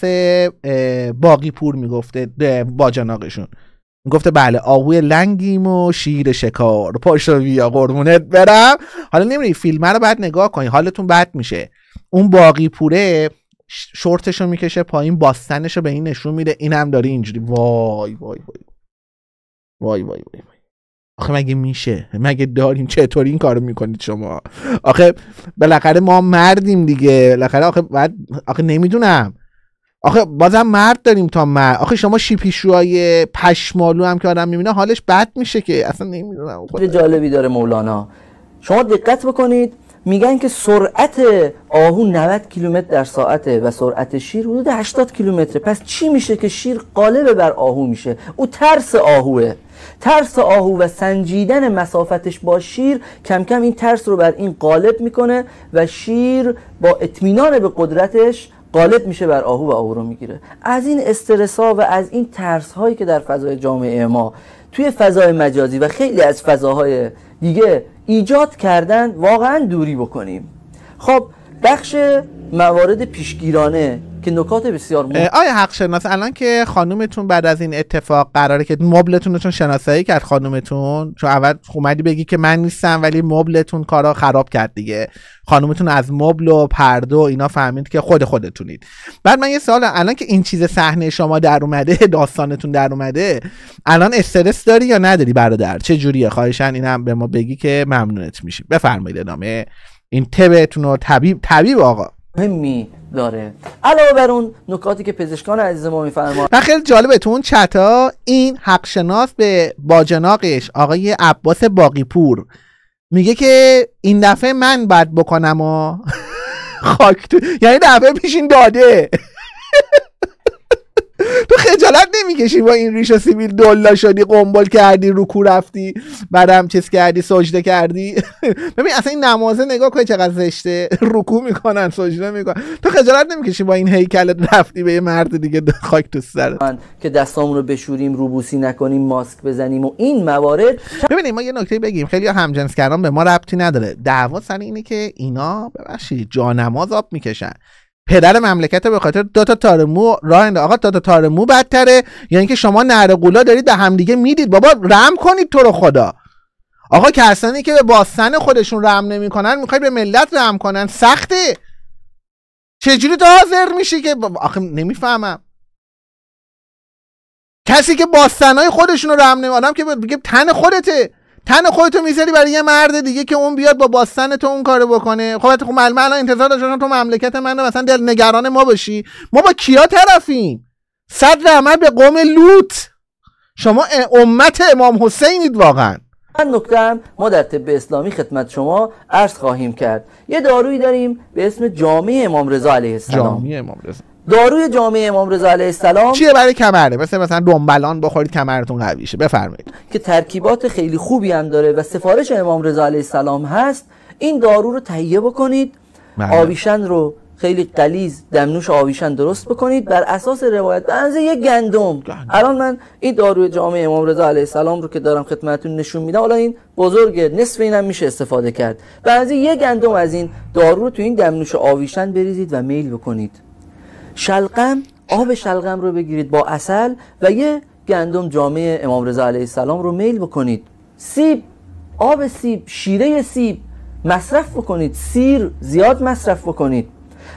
باقی پور میگفته باجناقشون گفته بله آهوی لنگیم و شیر شکار پاشو بیا قربونت برم حالا نمیری فیلمه رو بعد نگاه کنی حالتون بد میشه اون باقی پوره شورتشو میکشه پایین باستنش رو به این نشون میده اینم داره اینجوری وای وای وای وای وای وای آخه مگه میشه مگه داریم چطوری این کارو میکنید شما آخه بالاخره ما مردیم دیگه بالاخره آخه بعد آخه نمیدونم آخه بازم مرد داریم تا مرد آخه شما شیپیشوهای پشمالو هم که آدم میبینه حالش بد میشه که اصلا نمیدونم خود جالبی داره مولانا شما دقت بکنید میگن که سرعت آهو 90 کیلومتر در ساعته و سرعت شیر حدود 80 کیلومتره. پس چی میشه که شیر قالب بر آهو میشه او ترس آهوه ترس آهو و سنجیدن مسافتش با شیر کم کم این ترس رو بر این غالب میکنه و شیر با اطمینان به قدرتش غالب میشه بر آهو و آهو رو میگیره از این استرس ها و از این ترس هایی که در فضای جامعه ما توی فضای مجازی و خیلی از فضاهای دیگه ایجاد کردن واقعا دوری بکنیم خب بخش موارد پیشگیرانه که نکات بسیار مهم آیا حق شناس الان که خانومتون بعد از این اتفاق قراره که مبلتون چون شناسایی کرد خانومتون چون اول اومدی بگی که من نیستم ولی مبلتون کارا خراب کرد دیگه خانومتون از مبل و پرده و اینا فهمید که خود خودتونید بعد من یه سوال الان که این چیز صحنه شما در اومده داستانتون در اومده الان استرس داری یا نداری برادر چه جوریه خواهشن اینم به ما بگی که ممنونت میشیم بفرمایید ادامه این تبتون رو طبیب طبیب آقا مهمی داره علاوه بر اون نکاتی که پزشکان عزیز ما میفرما خیلی جالبه تو اون چتا این حقشناس به باجناقش آقای عباس باقیپور میگه که این دفعه من بد بکنم و خاک یعنی دفعه پیشین داده تو خجالت نمیکشی با این ریش سیبیل دلا شدی قنبل کردی روکو رفتی بعدم چیز کردی سجده کردی ببین اصلا این نمازه نگاه کن چقدر زشته روکو میکنن سجده میکنن تو خجالت نمیکشی با این هیکلت رفتی به یه مرد دیگه خاک تو سر که دستامون رو بشوریم روبوسی نکنیم ماسک بزنیم و این موارد ببینید ما یه نکته بگیم خیلی کردم به ما ربطی نداره دعوا سر اینه که اینا ببخشید جانماز آب میکشن پدر مملکت به خاطر دو تا تارمو راه انده آقا دو تارمو بدتره یا یعنی اینکه شما نره قولا دارید به همدیگه میدید بابا رم کنید تو رو خدا آقا کسانی که به باستن خودشون رم نمیکنن میخوای به ملت رم کنن سخته چجوری تو حاضر میشی که آخه نمیفهمم کسی که باستنهای خودشون رو رم نمی آدم که بگه تن خودته تن خودتو میذاری برای یه مرد دیگه که اون بیاد با باستن تو اون کارو بکنه خب خب معلومه الان انتظار داشتن تو مملکت من مثلا دل نگران ما باشی ما با کیا طرفیم صد رحمت به قوم لوط شما امت امام حسینید واقعا من نکته ما در طب اسلامی خدمت شما عرض خواهیم کرد یه دارویی داریم به اسم جامعه امام رضا علیه السلام جامعه امام رضا داروی جامعه امام رضا علیه السلام چیه برای کمره مثل مثلا دنبلان بخورید کمرتون قوی شه بفرمایید که ترکیبات خیلی خوبی هم داره و سفارش امام رضا علیه السلام هست این دارو رو تهیه بکنید بله. آویشن رو خیلی قلیز دمنوش آویشن درست بکنید بر اساس روایت بنزه یک گندم الان من این داروی جامعه امام رضا علیه السلام رو که دارم خدمتون نشون میدم حالا این بزرگ نصف اینم میشه استفاده کرد بنزه یک گندم از این دارو رو تو این دمنوش آویشن بریزید و میل بکنید شلقم آب شلقم رو بگیرید با اصل و یه گندم جامعه امام رضا علیه السلام رو میل بکنید سیب آب سیب شیره سیب مصرف بکنید سیر زیاد مصرف بکنید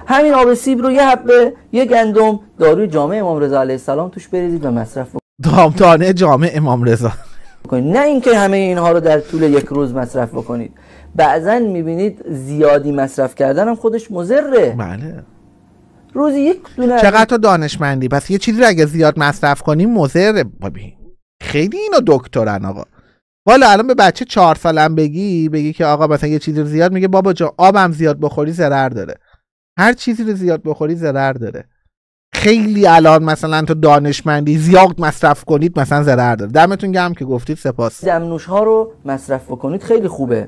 همین آب سیب رو یه حبه یه گندم داروی جامعه امام رضا علیه السلام توش بریزید و مصرف بکنید دامتانه جامعه امام رضا نه اینکه همه اینها رو در طول یک روز مصرف بکنید بعضا میبینید زیادی مصرف کردن خودش مزره بله روزی یک دونه چقدر تا دانشمندی پس یه چیزی رو اگه زیاد مصرف کنی مضر ببین خیلی اینو دکترن آقا والا الان به بچه چهار سالم بگی بگی که آقا مثلا یه چیزی زیاد میگه بابا جا آبم زیاد بخوری ضرر داره هر چیزی رو زیاد بخوری ضرر داره خیلی الان مثلا تو دانشمندی زیاد مصرف کنید مثلا ضرر داره دمتون گرم که گفتید سپاس دمنوش ها رو مصرف بکنید خیلی خوبه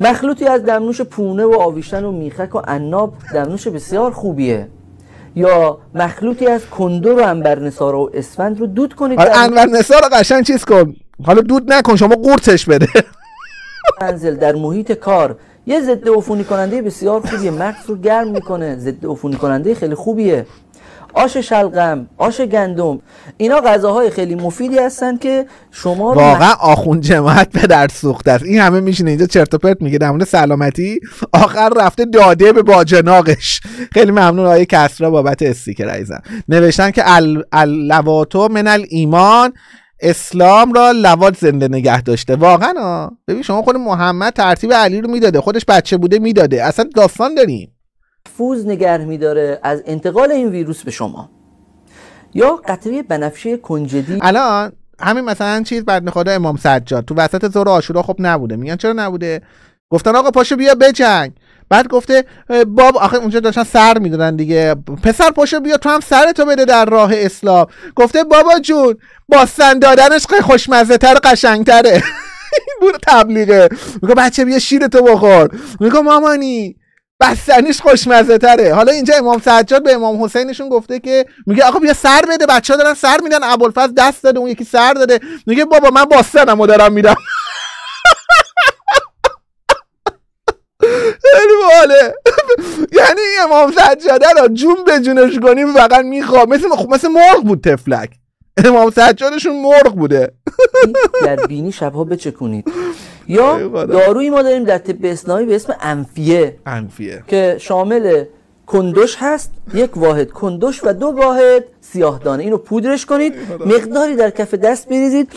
مخلوطی از دمنوش پونه و آویشن و میخک و عناب دمنوش بسیار خوبیه یا مخلوطی از کندر و نسارا و اسفند رو دود کنید آره رو قشنگ چیز کن حالا دود نکن شما قورتش بده منزل در محیط کار یه ضد عفونی کننده بسیار خوبیه مغز رو گرم میکنه ضد عفونی کننده خیلی خوبیه آش شلغم آش گندم اینا غذاهای خیلی مفیدی هستن که شما واقعا آخون جماعت به در سوخته است این همه میشینه اینجا چرت و پرت میگه در سلامتی آخر رفته داده به باجناقش خیلی ممنون آیه کسرا بابت استیکر ریزم نوشتن که اللواتو من ایمان اسلام را لوات زنده نگه داشته واقعا ببین شما خود محمد ترتیب علی رو میداده خودش بچه بوده میداده اصلا داستان داریم فوز نگه میداره از انتقال این ویروس به شما یا قطره بنفشه کنجدی الان همین مثلا چیز بعد خدا امام سجاد تو وسط زور آشورا خب نبوده میگن چرا نبوده گفتن آقا پاشو بیا بجنگ بعد گفته باب آخه اونجا داشتن سر میدادن دیگه پسر پاشو بیا تو هم سرتو بده در راه اسلام گفته بابا جون باستن دادنش خوشمزه تر قشنگ این بود تبلیغه میگه بچه بیا شیرتو بخور میگه مامانی بستنیش خوشمزه تره حالا اینجا امام سجاد به امام حسینشون گفته که میگه آقا بیا سر بده بچه ها دارن سر میدن ابوالفضل دست داده اون یکی سر داده میگه بابا من باستنم و دارم میدم باله یعنی امام سجاده را جون به جونش کنیم واقعا میخوام مثل مثل مرغ بود تفلک امام سجادشون مرغ بوده در بینی شبها بچکونید یا دارویی ما داریم در طب اسلامی به اسم انفیه انفیه که شامل کندوش هست یک واحد کندش و دو واحد دانه اینو پودرش کنید مقداری در کف دست بریزید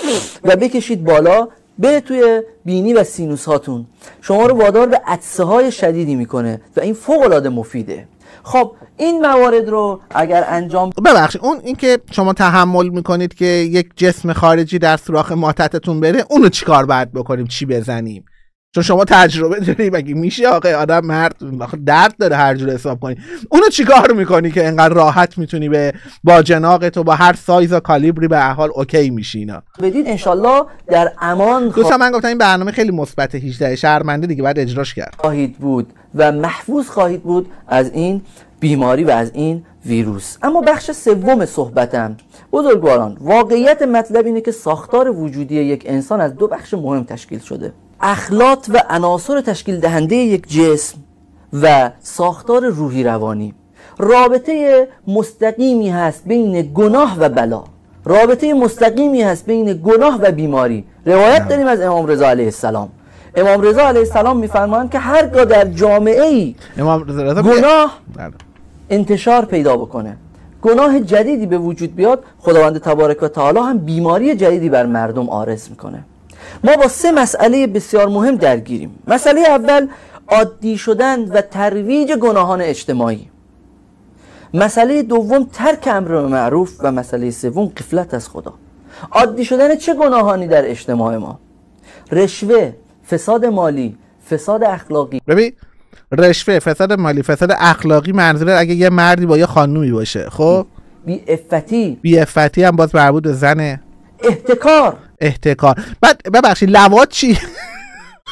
و بکشید بالا به توی بینی و سینوس هاتون شما رو وادار به عطسه های شدیدی میکنه و این فوق العاده مفیده خب این موارد رو اگر انجام ببخشید اون اینکه شما تحمل میکنید که یک جسم خارجی در سوراخ ماتتتون بره اونو چیکار باید بکنیم چی بزنیم چون شما تجربه داری مگه میشه آقا آدم مرد درد داره هر جور حساب کنی اونو چیکار میکنی که انقدر راحت میتونی به با جناق تو با هر سایز و کالیبری به حال اوکی میشی اینا بدید انشالله در امان دوستان من گفتم این برنامه خیلی مثبت 18 شرمنده دیگه بعد اجراش کرد خواهید بود و محفوظ خواهید بود از این بیماری و از این ویروس اما بخش سوم صحبتم بزرگواران واقعیت مطلب اینه که ساختار وجودی یک انسان از دو بخش مهم تشکیل شده اخلاط و عناصر تشکیل دهنده یک جسم و ساختار روحی روانی رابطه مستقیمی هست بین گناه و بلا رابطه مستقیمی هست بین گناه و بیماری روایت داریم از امام رضا علیه السلام امام رضا علیه السلام میفرمایند که هرگاه در جامعه ای گناه بله. انتشار پیدا بکنه گناه جدیدی به وجود بیاد خداوند تبارک و تعالی هم بیماری جدیدی بر مردم آرز میکنه ما با سه مسئله بسیار مهم درگیریم مسئله اول عادی شدن و ترویج گناهان اجتماعی مسئله دوم ترک امر معروف و مسئله سوم قفلت از خدا عادی شدن چه گناهانی در اجتماع ما رشوه فساد مالی فساد اخلاقی ببین رشوه فساد مالی فساد اخلاقی منظوره اگه یه مردی با یه خانومی باشه خب بی افتی بی افتی هم باز مربوط به زنه احتکار احتکار بعد ببخشید لوات چی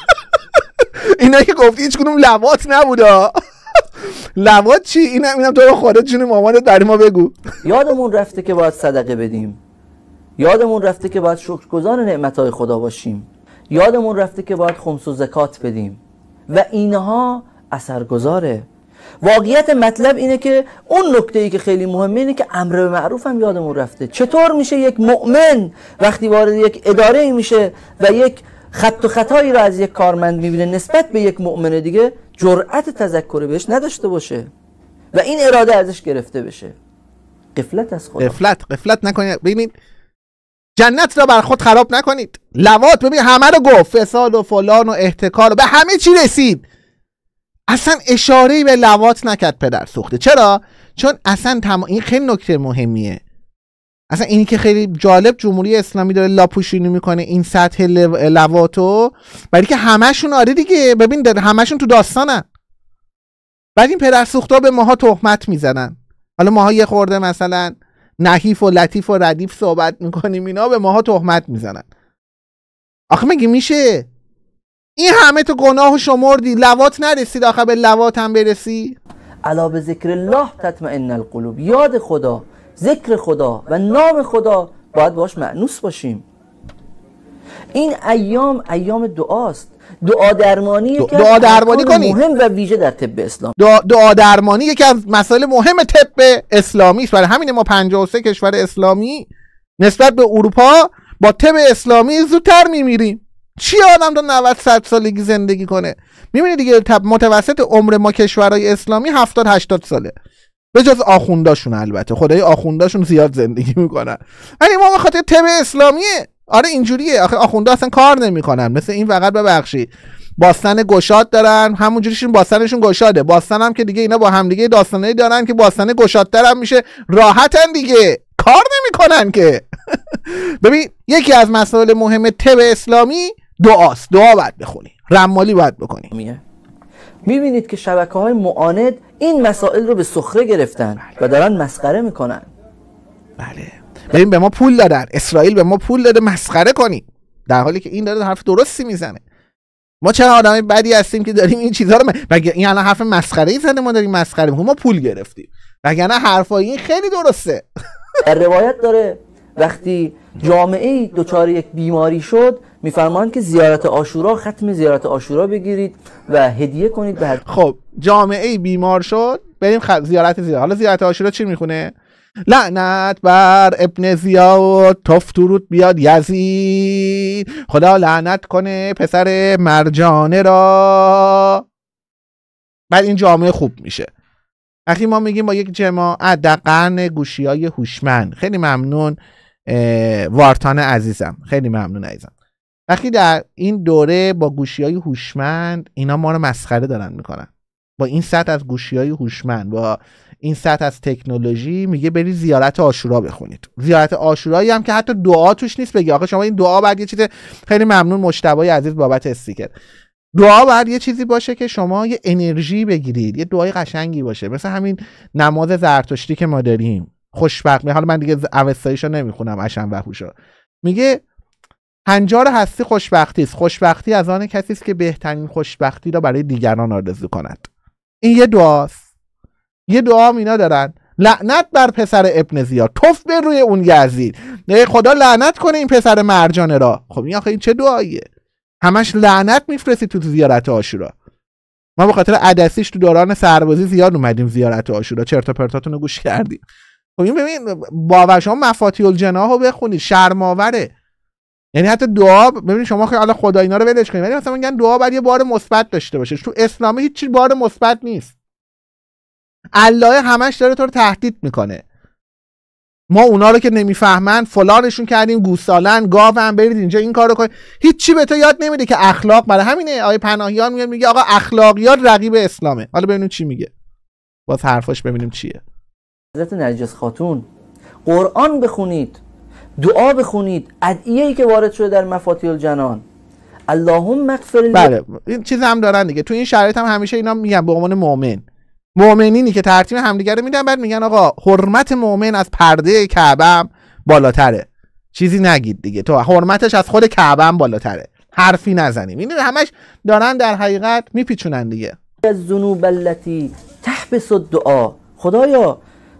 اینا که گفتی هیچ کدوم لوات نبودا لوات چی اینا اینم تو رو جون مامانت در ما بگو یادمون رفته که باید صدقه بدیم یادمون رفته که باید شکرگزار نعمتهای خدا باشیم یادمون رفته که باید خمس و زکات بدیم و اینها اثرگذاره واقعیت مطلب اینه که اون نکته ای که خیلی مهمه اینه که امر به معروف هم یادمون رفته چطور میشه یک مؤمن وقتی وارد یک اداره میشه و یک خط و خطایی رو از یک کارمند میبینه نسبت به یک مؤمن دیگه جرأت تذکر بهش نداشته باشه و این اراده ازش گرفته بشه قفلت از خدا قفلت قفلت نکنید ببینید جنت را بر خود خراب نکنید لوات ببین همه رو گفت فساد و فلان و احتکار و به همه چی رسید اصلا اشاره به لوات نکرد پدر سوخته چرا چون اصلا این خیلی نکته مهمیه اصلا اینی که خیلی جالب جمهوری اسلامی داره لاپوشینی میکنه این سطح لو... لواتو برای که همشون آره دیگه ببین همشون تو داستانن بعد این پدر ها به ماها تهمت میزنن حالا ماها یه خورده مثلا نحیف و لطیف و ردیف صحبت میکنیم اینا به ماها تهمت میزنن آخه مگه میشه این همه تو گناه شمردی لوات نرسید آخه به لوات هم برسی علا به ذکر الله تطمئن القلوب یاد خدا ذکر خدا و نام خدا باید باش معنوس باشیم این ایام ایام دعاست دعا درمانی دعا درمانی کنی مهم و ویژه در طب اسلام دعا, دعا درمانی یکی از مسائل مهم طب اسلامی است برای همین ما 53 کشور اسلامی نسبت به اروپا با طب اسلامی زودتر میمیریم چی آدم تا 90 100 سالگی زندگی کنه میبینی دیگه تب متوسط عمر ما کشورهای اسلامی 70 80 ساله به جز آخونداشون البته خدای آخونداشون زیاد زندگی میکنن ولی یعنی ما به خاطر تب اسلامیه آره اینجوریه آخه آخوندا اصلا کار نمیکنن مثل این فقط ببخشی باستان گشاد دارن جوریشون باستانشون گشاده باستان هم که دیگه اینا با همدیگه داستانایی دارن که باستن گشادتر هم میشه راحتن دیگه کار نمیکنن که ببین یکی از مسائل مهم تب اسلامی دعاست دعا باید بخونی رمالی باید بکنی میگه میبینید که شبکه های معاند این مسائل رو به سخره گرفتن بله. و دارن مسخره میکنن بله ببین به ما پول دادن اسرائیل به ما پول داده مسخره کنی در حالی که این داره حرف درستی میزنه ما چه آدمای بدی هستیم که داریم این چیزها رو مگه این الان حرف مسخره ای زده ما داریم مسخره میکنیم ما پول گرفتیم وگرنه حرفای این خیلی درسته در روایت داره وقتی جامعه ای دچار یک بیماری شد میفرمان که زیارت آشورا ختم زیارت آشورا بگیرید و هدیه کنید به خب جامعه ای بیمار شد بریم خب زیارت زیارت حالا زیارت آشورا چی میخونه لعنت بر ابن زیاد توف بیاد یزید خدا لعنت کنه پسر مرجانه را بعد این جامعه خوب میشه اخی ما میگیم با یک جماعت در قرن گوشی های هوشمند خیلی ممنون وارتان عزیزم خیلی ممنون عزیزم وقتی در این دوره با گوشی های هوشمند اینا ما رو مسخره دارن میکنن با این سطح از گوشی های هوشمند با این سطح از تکنولوژی میگه بری زیارت آشورا بخونید زیارت آشورایی هم که حتی دعا توش نیست بگی آقا شما این دعا بعد یه چیز خیلی ممنون مشتبه عزیز بابت استیکر دعا باید یه چیزی باشه که شما یه انرژی بگیرید یه دعای قشنگی باشه مثل همین نماز زرتشتی که ما داریم خوشبختی حالا من دیگه نمیخونم عشم وحوشا میگه هنجار هستی خوشبختی است خوشبختی از آن کسی است که بهترین خوشبختی را برای دیگران آرزو کند این یه دعاست یه دعا اینا دارن لعنت بر پسر ابن زیاد توف به روی اون یزید خدا لعنت کنه این پسر مرجانه را خب این آخه این چه دعاییه همش لعنت میفرستی تو زیارت آشورا ما به خاطر عدسیش تو دوران سربازی زیاد اومدیم زیارت آشورا چرت و پرتاتون گوش کردیم ببین خب ببین باور شما مفاتیح الجناح رو بخونید شرماوره یعنی حتی دعا ببین شما خیلی حالا خدا اینا رو ولش کنید ولی مثلا میگن دعا باید یه بار مثبت داشته باشه تو اسلامی هیچی بار مثبت نیست الله همش داره تو رو تهدید میکنه ما اونا رو که نمیفهمن فلانشون کردیم گوسالن گاون برید اینجا این کارو کن هیچی به تو یاد نمیده که اخلاق برای همینه آیه پناهیان میگه میگه آقا اخلاقیات رقیب اسلامه حالا ببینیم چی میگه باز حرفاش ببینیم چیه حضرت نرجس خاتون قرآن بخونید دعا بخونید ادعیه ای که وارد شده در مفاتیح الجنان اللهم مغفر بله این چیز هم دارن دیگه تو این شرایط هم همیشه اینا میگن به عنوان مؤمن مؤمنینی که ترتیب همدیگه رو میدن بعد میگن آقا حرمت مؤمن از پرده کعبه بالاتره چیزی نگید دیگه تو حرمتش از خود کعبه بالاتره حرفی نزنیم این همش دارن در حقیقت میپیچونن دیگه از التی تحبس الدعاء خدایا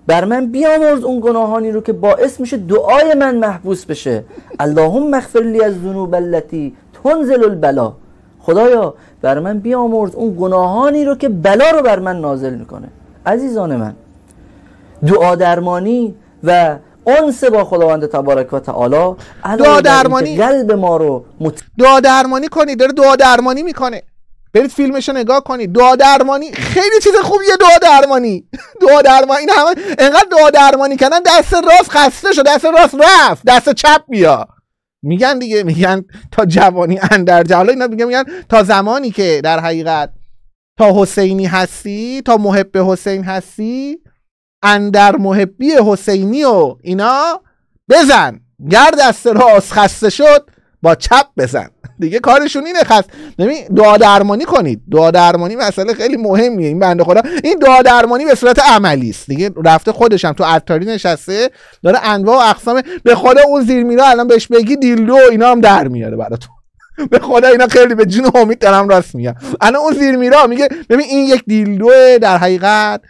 بر من بیامرز اون گناهانی رو که باعث میشه دعای من محبوس بشه اللهم مغفر لی از ذنوب التی تنزل البلا خدایا بر من بیامرز اون گناهانی رو که بلا رو بر من نازل میکنه عزیزان من دعا درمانی و انس با خداوند تبارک و تعالی دعا درمانی قلب ما رو دعا درمانی کنی داره دعا درمانی میکنه برید فیلمش رو نگاه کنید دعا درمانی خیلی چیز خوبیه دعا درمانی دعا درمانی این همه انقدر دعا درمانی کردن دست راست خسته شد دست راست رفت دست چپ بیا میگن دیگه میگن تا جوانی اندر جلال اینا میگن میگن تا زمانی که در حقیقت تا حسینی هستی تا محب حسین هستی اندر محبی حسینی و اینا بزن گر دست راست خسته شد با چپ بزن دیگه کارشون اینه خاص ببین دعا درمانی کنید دعا درمانی مسئله خیلی مهمیه این بنده خدا این دعا درمانی به صورت عملی است دیگه رفته خودشم تو عطاری نشسته داره انواع و اقسام به خدا اون زیرمیرا الان بهش بگی دیلو اینا هم در میاره براتون به خدا اینا خیلی به جون امید دارم راست میگم الان اون زیر میرا میگه ببین این یک دیلدو در حقیقت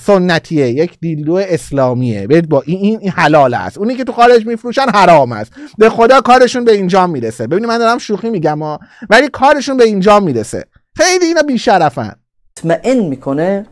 سنتیه یک دیلدو اسلامیه ببین با این این حلال است اونی که تو خارج میفروشن حرام است به خدا کارشون به اینجا میرسه ببین من دارم شوخی میگم ها ولی کارشون به اینجا میرسه خیلی اینا بیشرفن مطمئن میکنه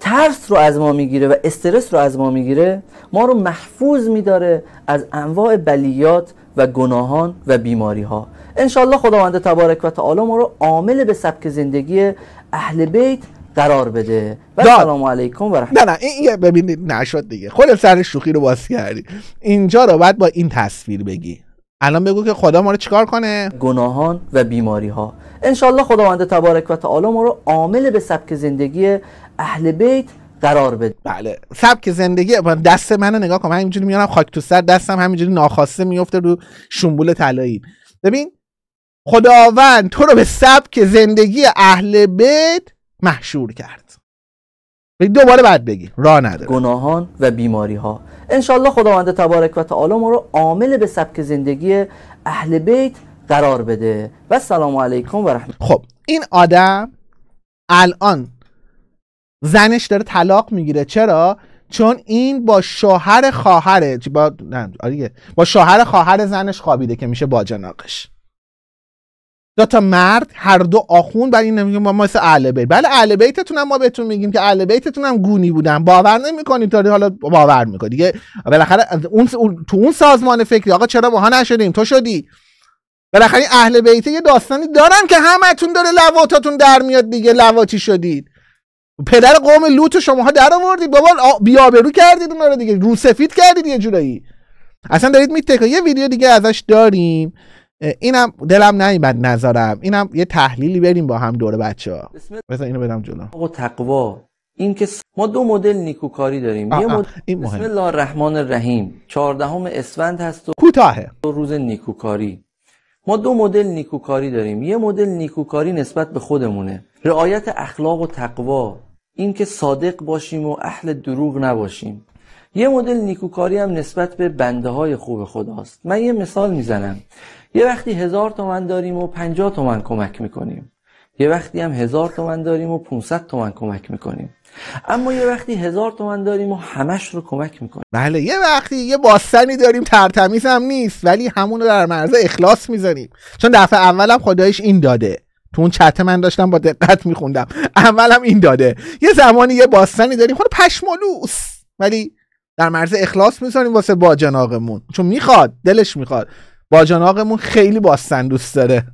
ترس رو از ما میگیره و استرس رو از ما میگیره ما رو محفوظ میداره از انواع بلیات و گناهان و بیماری ها انشالله خداوند تبارک و تعالی ما رو عامل به سبک زندگی اهل بیت قرار بده و سلام علیکم و رحمت نه نه این ببینید نشد دیگه خود سر شوخی رو باز کردی اینجا رو بعد با این تصویر بگی الان بگو که خدا ما رو چیکار کنه گناهان و بیماری ها انشالله خداوند تبارک و تعالی ما رو عامل به سبک زندگی اهل بیت قرار بده بله سبک زندگی دست منو نگاه کن من اینجوری میارم خاک تو سر دستم همینجوری ناخواسته میفته رو شنبول طلایی ببین خداوند تو رو به سبک زندگی اهل بیت محشور کرد دوباره بعد بگی راه نداره گناهان و بیماری ها انشالله خداوند تبارک و تعالی ما رو عامل به سبک زندگی اهل بیت قرار بده و سلام علیکم و رحمت خب این آدم الان زنش داره طلاق میگیره چرا چون این با شوهر خواهر با نه، آره با شوهر خواهر زنش خوابیده که میشه با جناقش. دو تا مرد هر دو آخون برای این نمیگیم ما مثل اهل بیت بله اهل بیتتون هم ما بهتون میگیم که اهل بیتتون هم گونی بودن باور نمیکنید تا حالا باور میکنید دیگه بالاخره اون تو اون سازمان فکری آقا چرا باها نشدیم تو شدی بالاخره اهل بیت یه داستانی دارن که همتون داره لواتاتون در میاد دیگه لواتی شدید پدر قوم لوط شماها در آوردید بابا بیابرو کردید دیگه رو دیگه روسفید کردید یه جورایی اصلا دارید میتکا یه ویدیو دیگه ازش داریم اینم دلم بد نظرم اینم یه تحلیلی بریم با هم دور بچه ها اینو بدم جلو آقا تقوا این که ما دو مدل نیکوکاری داریم یه مدل این بسم الله الرحمن الرحیم 14 اسفند هست و کوتاهه روز نیکوکاری ما دو مدل نیکوکاری داریم یه مدل نیکوکاری نسبت به خودمونه رعایت اخلاق و تقوا این که صادق باشیم و اهل دروغ نباشیم یه مدل نیکوکاری هم نسبت به بنده های خوب خداست من یه مثال میزنم یه وقتی هزار تومن داریم و 50 تومن کمک میکنیم یه وقتی هم هزار تومن داریم و 500 تومن کمک میکنیم اما یه وقتی هزار تومن داریم و همش رو کمک میکنیم بله یه وقتی یه باستنی داریم ترتمیز هم نیست ولی همون رو در مرز اخلاص میذاریم چون دفعه اولم خدایش این داده تو اون چت من داشتم با دقت میخوندم اولم این داده یه زمانی یه باستنی داریم خود خب پشمالوس ولی در مرز اخلاص میذاریم واسه جناقمون چون میخواد دلش میخواد باجان خیلی باستن دوست داره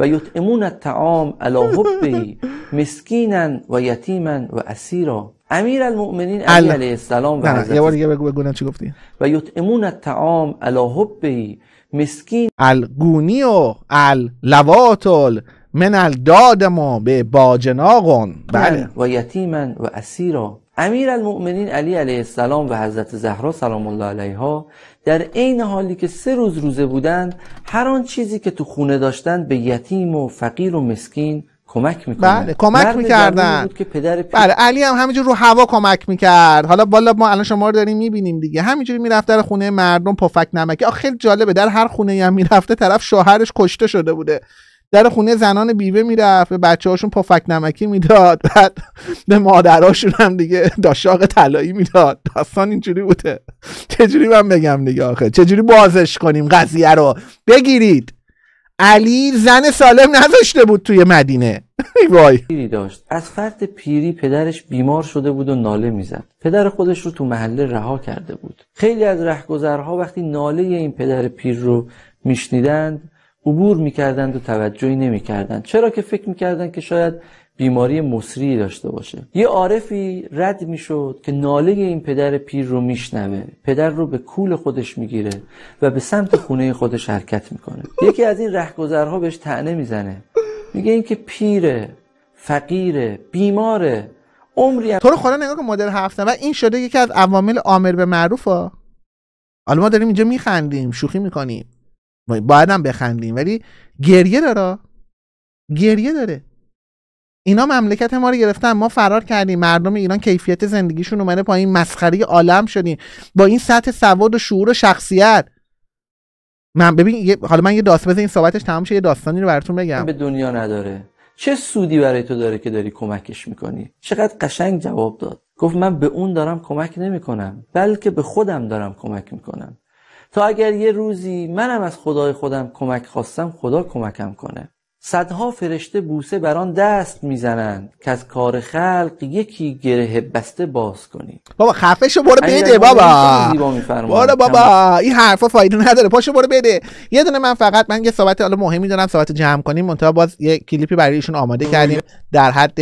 و یطعمون الطعام علی حبه مسکینا و یتیما و اسیرا امیر المؤمنین علی علیه السلام و نه یه بار دیگه بگو بگونم چی گفتی و یطعمون تعام علی حبه مسکین الگونی و اللواتل من الدادما به باجناقون بله و یتیما و اسیرا امیر المؤمنین علی علیه السلام و حضرت زهرا سلام الله علیها در عین حالی که سه روز روزه بودند هر آن چیزی که تو خونه داشتند به یتیم و فقیر و مسکین کمک میکنن بله کمک میکردن که پدر بله علی هم همینجور رو هوا کمک میکرد حالا بالا ما الان شما رو داریم میبینیم دیگه همینجوری میرفت در خونه مردم پفک نمکی آخه خیلی جالبه در هر خونه هم میرفته طرف شوهرش کشته شده بوده در خونه زنان بیوه میرفت به بچه هاشون پفک نمکی میداد بعد به مادراشون هم دیگه داشاق طلایی میداد داستان اینجوری بوده چجوری من بگم دیگه آخه چجوری بازش کنیم قضیه رو بگیرید علی زن سالم نذاشته بود توی مدینه وای داشت از فرد پیری پدرش بیمار شده بود و ناله میزد پدر خودش رو تو محله رها کرده بود خیلی از رهگذرها وقتی ناله این پدر پیر رو میشنیدند عبور میکردند و توجهی نمیکردند چرا که فکر میکردند که شاید بیماری مصری داشته باشه یه عارفی رد میشد که ناله این پدر پیر رو میشنوه پدر رو به کول خودش میگیره و به سمت خونه خودش حرکت میکنه یکی از این رهگذرها بهش تعنه میزنه میگه این که پیره فقیره بیماره عمری تو رو خدا نگاه کن مادر هفت و این شده یکی از عوامل عامر به ها حالا ما داریم اینجا میخندیم شوخی میکنیم باید هم بخندیم ولی گریه داره گریه داره اینا مملکت ما رو گرفتن ما فرار کردیم مردم ایران کیفیت زندگیشون اومده پایین مسخری عالم شدیم با این سطح سواد و شعور و شخصیت من ببین حالا من یه داستان بزن این صحبتش تمام یه داستانی رو براتون بگم به دنیا نداره چه سودی برای تو داره که داری کمکش میکنی چقدر قشنگ جواب داد گفت من به اون دارم کمک نمیکنم بلکه به خودم دارم کمک میکنم تا اگر یه روزی منم از خدای خودم کمک خواستم خدا کمکم کنه صدها فرشته بوسه بر آن دست میزنن که از کار خلق یکی گره بسته باز کنی بابا خفه شو برو بده بابا برو بابا این حرفا فایده نداره پاشو برو بده یه دونه من فقط من یه صحبت حالا مهمی دارم صحبت جمع کنیم منتها باز یه کلیپی برای ایشون آماده کردیم در حد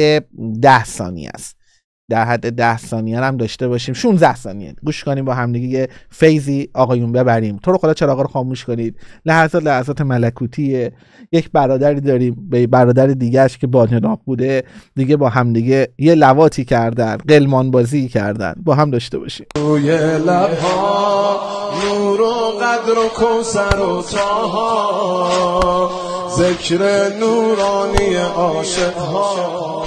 ده ثانیه است در حد 10 ثانیه هم داشته باشیم 16 ثانیه گوش کنیم با همدیگه دیگه فیزی آقایون ببریم تو رو خدا چراغ رو خاموش کنید لحظات لحظات ملکوتیه یک برادری داریم به برادر دیگهش که بانیان بوده دیگه با همدیگه یه لواتی کردن قلمان بازی کردن با هم داشته باشیم روی لبها نور و قدر و کوسر و تاها ذکر نورانی عاشقها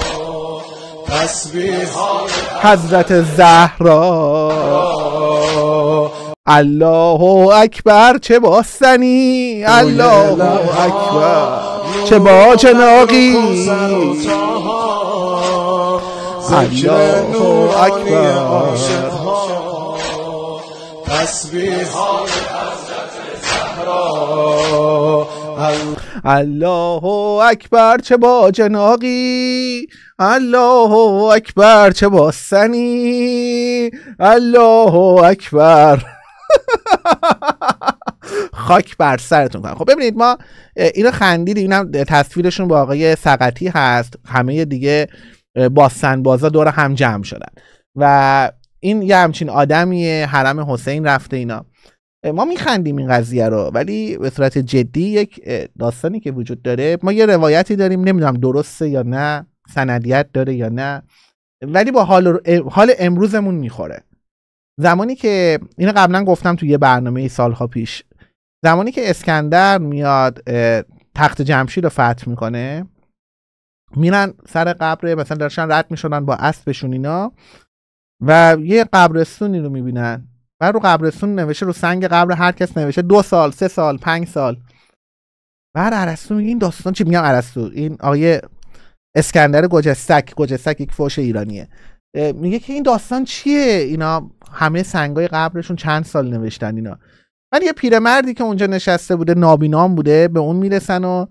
حضرت زهرا الله اکبر چه باستنی الله اکبر چه با چناقی الله اکبر تسبیحات حضرت زهرا الله اکبر چه با جناقی الله اکبر چه با سنی الله اکبر خاک بر سرتون کنم خب ببینید ما اینو خندید اینم تصویرشون با آقای سقطی هست همه دیگه باستن بازا دور هم جمع شدن و این یه همچین آدمیه حرم حسین رفته اینا ما میخندیم این قضیه رو ولی به صورت جدی یک داستانی که وجود داره ما یه روایتی داریم نمیدونم درسته یا نه سندیت داره یا نه ولی با حال, امروزمون میخوره زمانی که اینو قبلا گفتم تو یه برنامه سالها پیش زمانی که اسکندر میاد تخت جمشید رو فتح میکنه میرن سر قبر مثلا داشتن رد میشنن با اسبشون اینا و یه قبرستونی رو میبینن بعد رو قبرستون نوشته رو سنگ قبر هر کس نوشته دو سال سه سال پنج سال بعد ارسطو میگه این داستان چی میگم عرستو این آقای اسکندر گوجستک گوجستک یک فوش ایرانیه میگه که این داستان چیه اینا همه سنگای قبرشون چند سال نوشتن اینا ولی یه پیرمردی که اونجا نشسته بوده نابینام بوده به اون میرسن و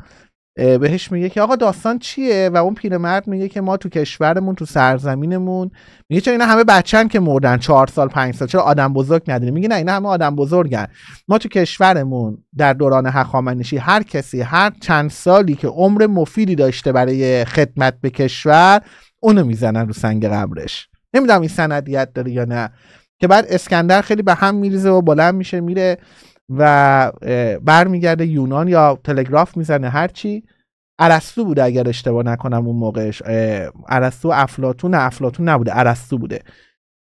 بهش میگه که آقا داستان چیه و اون پیرمرد میگه که ما تو کشورمون تو سرزمینمون میگه چرا اینا همه بچن که مردن چهار سال پنج سال چرا آدم بزرگ نداریم میگه نه اینا همه آدم بزرگن ما تو کشورمون در دوران هخامنشی هر کسی هر چند سالی که عمر مفیدی داشته برای خدمت به کشور اونو میزنن رو سنگ قبرش نمیدونم این سندیت داره یا نه که بعد اسکندر خیلی به هم میریزه و بلند میشه میره و برمیگرده یونان یا تلگراف میزنه هرچی ارسطو بوده اگر اشتباه نکنم اون موقعش ارسطو افلاتون افلاتون نبوده ارسطو بوده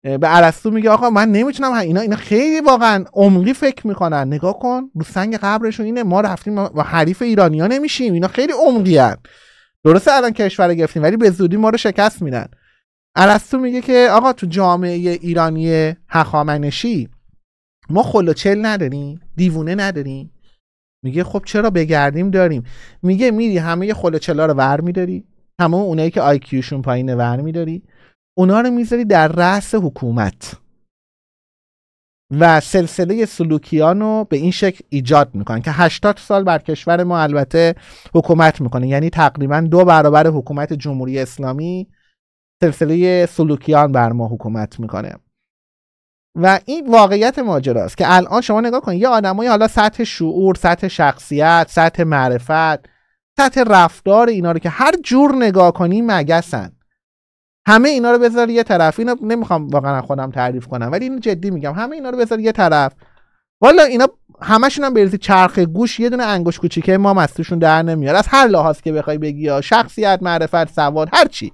به ارسطو میگه آقا من نمیتونم اینا اینا خیلی واقعا عمقی فکر میکنن نگاه کن رو سنگ قبرش اینه ما رفتیم و حریف ایرانیا نمیشیم اینا خیلی عمقی هن. درسته الان کشور گرفتیم ولی به زودی ما رو شکست میدن ارسطو میگه که آقا تو جامعه ایرانی هخامنشی ما خلوچل نداریم دیوونه نداریم میگه خب چرا بگردیم داریم میگه میری همه خلوچلا رو ور میداری همه اونایی که آیکیوشون پایینه ور میداری اونا رو میذاری در رأس حکومت و سلسله سلوکیان رو به این شکل ایجاد میکنن که 80 سال بر کشور ما البته حکومت میکنه یعنی تقریبا دو برابر حکومت جمهوری اسلامی سلسله سلوکیان بر ما حکومت میکنه و این واقعیت ماجرا است که الان شما نگاه کنید یه آدمایی حالا سطح شعور، سطح شخصیت، سطح معرفت، سطح رفتار اینا رو که هر جور نگاه کنی مگسن همه اینا رو بذار یه طرف اینو نمیخوام واقعا خودم تعریف کنم ولی اینو جدی میگم همه اینا رو بذار یه طرف والا اینا همشون هم بریزی چرخ گوش یه دونه انگوش کوچیکه ما از توشون در نمیاره از هر لحاظ که بخوای بگی شخصیت معرفت سواد هر چی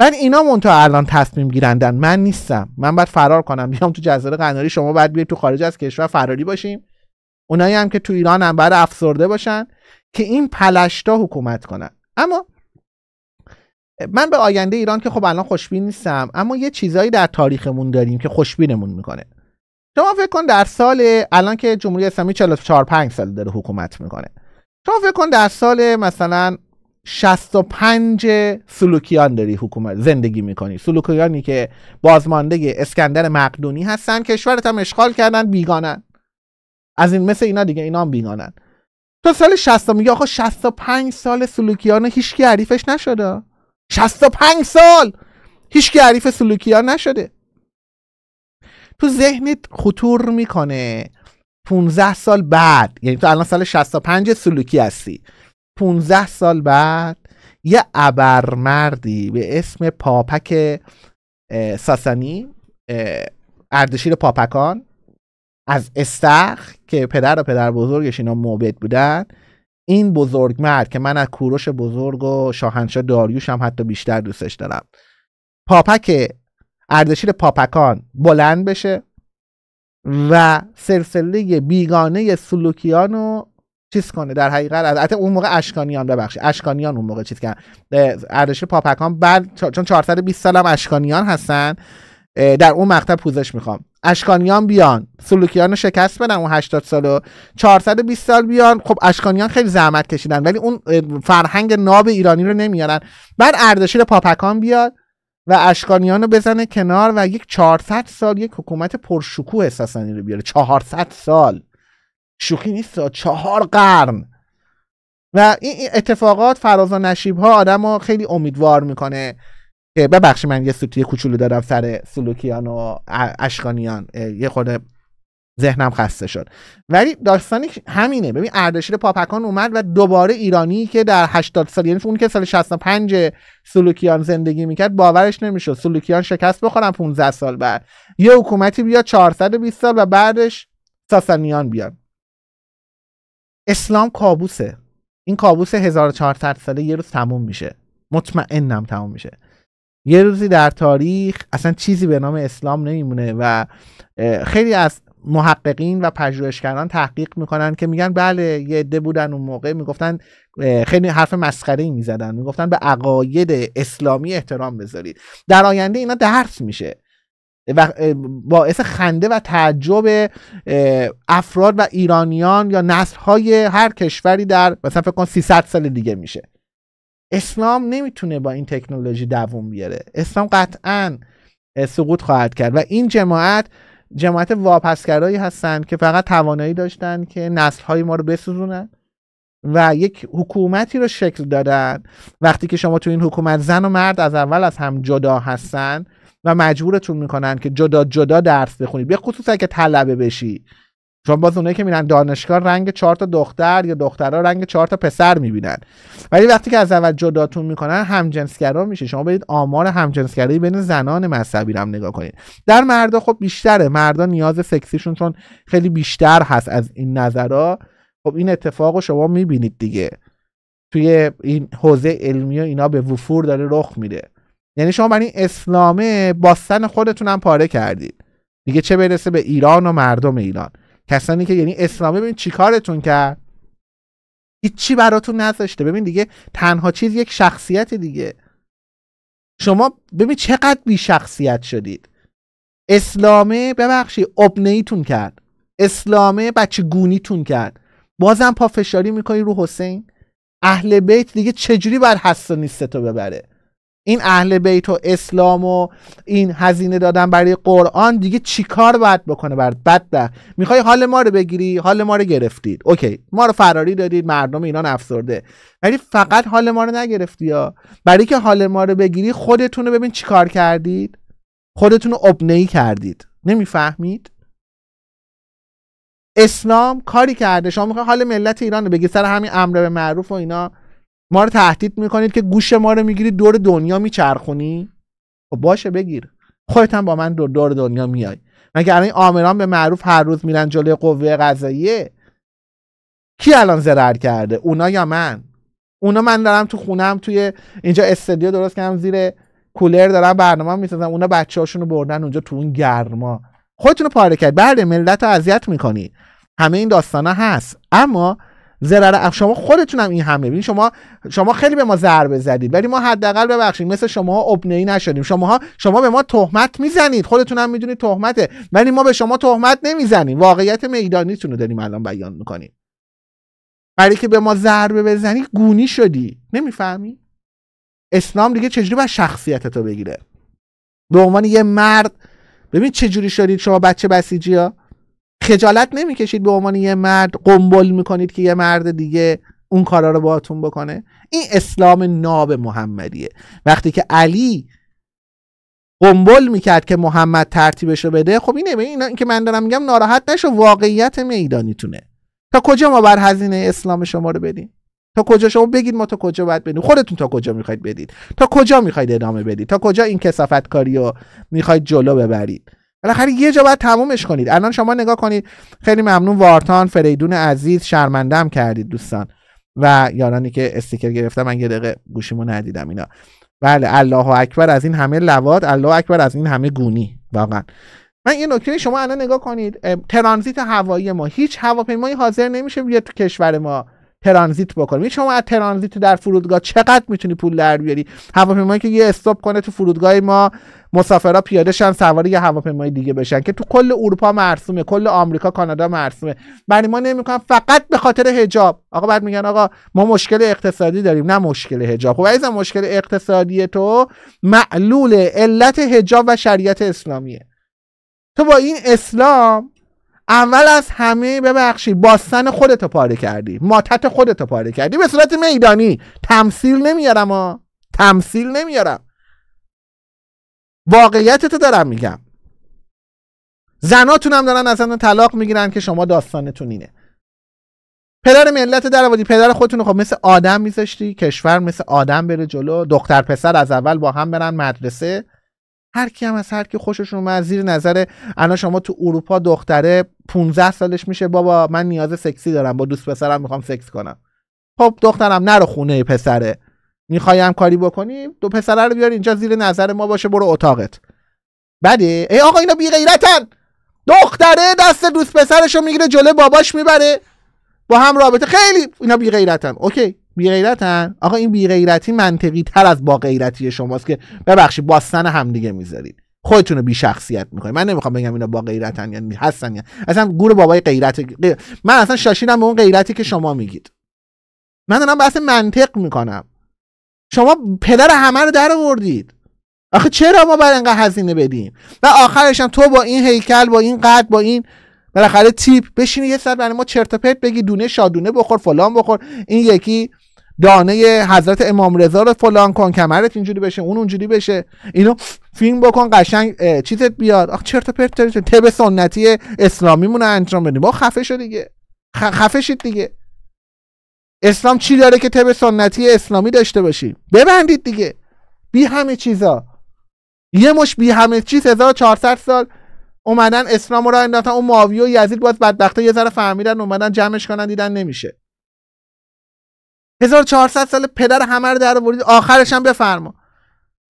من اینا مونتا الان تصمیم گیرندن من نیستم من باید فرار کنم بیام تو جزیره قناری شما باید بیاید تو خارج از کشور فراری باشیم اونایی هم که تو ایران هم باید افسرده باشن که این پلشتا حکومت کنن اما من به آینده ایران که خب الان خوشبین نیستم اما یه چیزایی در تاریخمون داریم که خوشبینمون میکنه شما فکر کن در سال الان که جمهوری اسلامی 44 5 سال داره حکومت میکنه شما فکر کن در سال مثلا 65 سلوکیان داری حکومت زندگی میکنی سلوکیانی که بازمانده اسکندر مقدونی هستن کشورت هم اشغال کردن بیگانن از این مثل اینا دیگه اینا هم بیگانن تو سال 60 میگه آقا 65 سال سلوکیان هیچکی حریفش نشده 65 سال هیچکی حریف سلوکیان نشده تو ذهنت خطور میکنه 15 سال بعد یعنی تو الان سال 65 سلوکی هستی 15 سال بعد یه ابرمردی به اسم پاپک ساسانی اردشیر پاپکان از استخ که پدر و پدر بزرگش اینا موبت بودن این بزرگ مرد که من از کوروش بزرگ و شاهنشاه داریوش هم حتی بیشتر دوستش دارم پاپک اردشیر پاپکان بلند بشه و سلسله بیگانه سلوکیان چیز کنه در حقیقت از اون موقع اشکانیان ببخشید اشکانیان اون موقع چیز کرد اردش پاپکان بعد چون 420 سال هم اشکانیان هستن در اون مقطع پوزش میخوام اشکانیان بیان سلوکیان رو شکست بدن اون 80 سالو 420 سال بیان خب اشکانیان خیلی زحمت کشیدن ولی اون فرهنگ ناب ایرانی رو نمیارن بعد اردشیر پاپکان بیاد و اشکانیان رو بزنه کنار و یک 400 سال یک حکومت پرشکوه اساسانی رو بیاره 400 سال شوخی نیست چهار قرن و این اتفاقات فراز و نشیب ها آدم ها خیلی امیدوار میکنه که ببخشید من یه سوتی کوچولو دارم سر سلوکیان و اشکانیان یه خورده ذهنم خسته شد ولی داستانی همینه ببین اردشیر پاپکان اومد و دوباره ایرانی که در 80 سال یعنی اون که سال 65 سلوکیان زندگی میکرد باورش نمیشد سلوکیان شکست بخورن 15 سال بعد یه حکومتی بیاد 420 سال و بعدش ساسانیان بیاد اسلام کابوسه این کابوس 1400 ساله یه روز تموم میشه مطمئنم تموم میشه یه روزی در تاریخ اصلا چیزی به نام اسلام نمیمونه و خیلی از محققین و پژوهشگران تحقیق میکنن که میگن بله یه عده بودن اون موقع میگفتن خیلی حرف مسخره ای میزدن میگفتن به عقاید اسلامی احترام بذارید در آینده اینا درس میشه و باعث خنده و تعجب افراد و ایرانیان یا های هر کشوری در مثلا فکر کن 300 سال دیگه میشه اسلام نمیتونه با این تکنولوژی دووم بیاره اسلام قطعا سقوط خواهد کرد و این جماعت جماعت واپسگرایی هستند که فقط توانایی داشتن که های ما رو بسوزونن و یک حکومتی رو شکل دادن وقتی که شما تو این حکومت زن و مرد از اول از هم جدا هستن و مجبورتون میکنن که جدا جدا درس بخونید به خصوص اگه طلبه بشی چون باز اونایی که میرن دانشگاه رنگ چهار تا دختر یا دخترها رنگ چهار تا پسر میبینن ولی وقتی که از اول جداتون میکنن همجنسگرا میشه شما برید آمار همجنسگرایی بین زنان مذهبی رو هم نگاه کنید در مردا خب بیشتره مردا نیاز سکسیشون چون خیلی بیشتر هست از این نظرها خب این اتفاق رو شما میبینید دیگه توی این حوزه علمی اینا به وفور داره رخ میده یعنی شما برای این اسلامه باستن خودتون هم پاره کردید دیگه چه برسه به ایران و مردم ایران کسانی که یعنی اسلامه ببین چیکارتون کرد هیچی براتون نذاشته ببین دیگه تنها چیز یک شخصیت دیگه شما ببین چقدر بی شخصیت شدید اسلامه ببخشی ابنیتون کرد اسلامه بچه گونیتون کرد بازم پافشاری میکنی رو حسین اهل بیت دیگه چجوری بر تو ببره این اهل بیت و اسلام و این هزینه دادن برای قرآن دیگه چیکار باید بکنه برد؟ بدبخت میخوای حال ما رو بگیری حال ما رو گرفتید اوکی ما رو فراری دادید مردم ایران افسرده ولی فقط حال ما رو نگرفتی یا برای که حال ما رو بگیری خودتون رو ببین چیکار کردید خودتون رو ای کردید نمیفهمید اسلام کاری کرده شما میخوای حال ملت ایران رو بگی سر همین امر به معروف و اینا ما رو تهدید میکنید که گوش ما رو میگیری دور دنیا میچرخونی خب باشه بگیر خودت هم با من دور دور دنیا میای مگر الان آمران به معروف هر روز میرن جلوی قوه قضاییه کی الان ضرر کرده اونا یا من اونا من دارم تو خونم توی اینجا استدیو درست کردم زیر کولر دارم برنامه میسازم اونا بچه رو بردن اونجا تو اون گرما خودتونو پاره کرد بله ملت رو اذیت میکنی همه این داستانا هست اما ضرر شما خودتون این هم ببین یعنی شما شما خیلی به ما ضربه زدید ولی ما حداقل ببخشید مثل شما ابنه نشدیم شماها شما به ما تهمت میزنید خودتون هم میدونید تهمته ولی ما به شما تهمت نمیزنیم واقعیت میدانیتون رو داریم الان بیان میکنیم برای که به ما ضربه بزنی گونی شدی نمیفهمی اسلام دیگه چجوری باید شخصیت بگیره به عنوان یه مرد ببین چجوری شدید شما بچه بسیجی ها خجالت نمیکشید به عنوان یه مرد قنبل میکنید که یه مرد دیگه اون کارا رو باهاتون بکنه این اسلام ناب محمدیه وقتی که علی قنبل میکرد که محمد ترتیبش رو بده خب اینه این که من دارم میگم ناراحت نشو واقعیت میدانیتونه تا کجا ما بر هزینه اسلام شما رو بدیم تا کجا شما بگید ما تا کجا باید بدیم خودتون تا کجا میخواید بدید تا کجا میخواید ادامه بدید تا کجا این کسافت کاری رو میخواید جلو ببرید بالاخره یه جا باید تمومش کنید الان شما نگاه کنید خیلی ممنون وارتان فریدون عزیز شرمندم کردید دوستان و یارانی که استیکر گرفتم من یه دقیقه گوشیمو ندیدم اینا بله الله اکبر از این همه لواد الله اکبر از این همه گونی واقعا من این نکته شما الان نگاه کنید ترانزیت هوایی ما هیچ هواپیمایی حاضر نمیشه بیاد تو کشور ما ترانزیت بکنیم شما از ترانزیت در فرودگاه چقدر میتونی پول در بیاری هواپیمایی که یه استاپ کنه تو فرودگاه ما مسافرها پیاده شن سوار یه هواپیمای دیگه بشن که تو کل اروپا مرسومه کل آمریکا کانادا مرسومه برای ما نمیکنم فقط به خاطر حجاب آقا بعد میگن آقا ما مشکل اقتصادی داریم نه مشکل حجاب خب این مشکل اقتصادی تو معلول علت حجاب و شریعت اسلامیه تو با این اسلام اول از همه ببخشید باستن خودتو پاره کردی ماتت خودتو پاره کردی به صورت میدانی تمثیل نمیارم ها تمثیل نمیارم واقعیت تو دارم میگم زناتون هم دارن از طلاق میگیرن که شما داستانتون اینه پدر ملت در پدر خودتون خب مثل آدم میذاشتی کشور مثل آدم بره جلو دختر پسر از اول با هم برن مدرسه هر کی هم از هر کی خوشش اومد زیر نظر الان شما تو اروپا دختره 15 سالش میشه بابا من نیاز سکسی دارم با دوست پسرم میخوام سکس کنم خب دخترم نرو خونه پسره میخوایم کاری بکنیم دو پسره رو بیار اینجا زیر نظر ما باشه برو اتاقت بده ای آقا اینا بی غیرتن دختره دست دوست پسرش رو میگیره جلو باباش میبره با هم رابطه خیلی اینا بی غیرتن اوکی غیرتن؟ آقا این غیرتی منطقی تر از با غیرتی شماست که ببخشید باستن دیگه میذارید خودتون رو بی شخصیت میکنید من نمیخوام بگم اینا با غیرتن یا هستن یا اصلا گور بابای غیرت من اصلا شاشیدم به اون غیرتی که شما میگید من دارم بحث منطق میکنم شما پدر همه رو در آوردید آخه چرا ما بر اینقدر هزینه بدیم و آخرش تو با این هیکل با این قد با این بالاخره تیپ بشینی یه سر برای ما چرت و پرت بگی دونه شادونه بخور فلان بخور این یکی دانه حضرت امام رضا رو فلان کن کمرت اینجوری بشه اون اونجوری بشه اینو فیلم بکن قشنگ چیزت بیاد آخ چرت و پرت تب سنتی اسلامی مون انجام بدیم با خفه شو دیگه خفه شید دیگه اسلام چی داره که تب سنتی اسلامی داشته باشیم ببندید دیگه بی همه چیزا یه مش بی همه چیز 1400 سال اومدن اسلام رو انداختن اون معاویه و یزید باز بدبخته یه ذره فهمیدن اومدن جمعش کنن دیدن نمیشه 1400 سال پدر همه رو در آوردید آخرش هم بفرما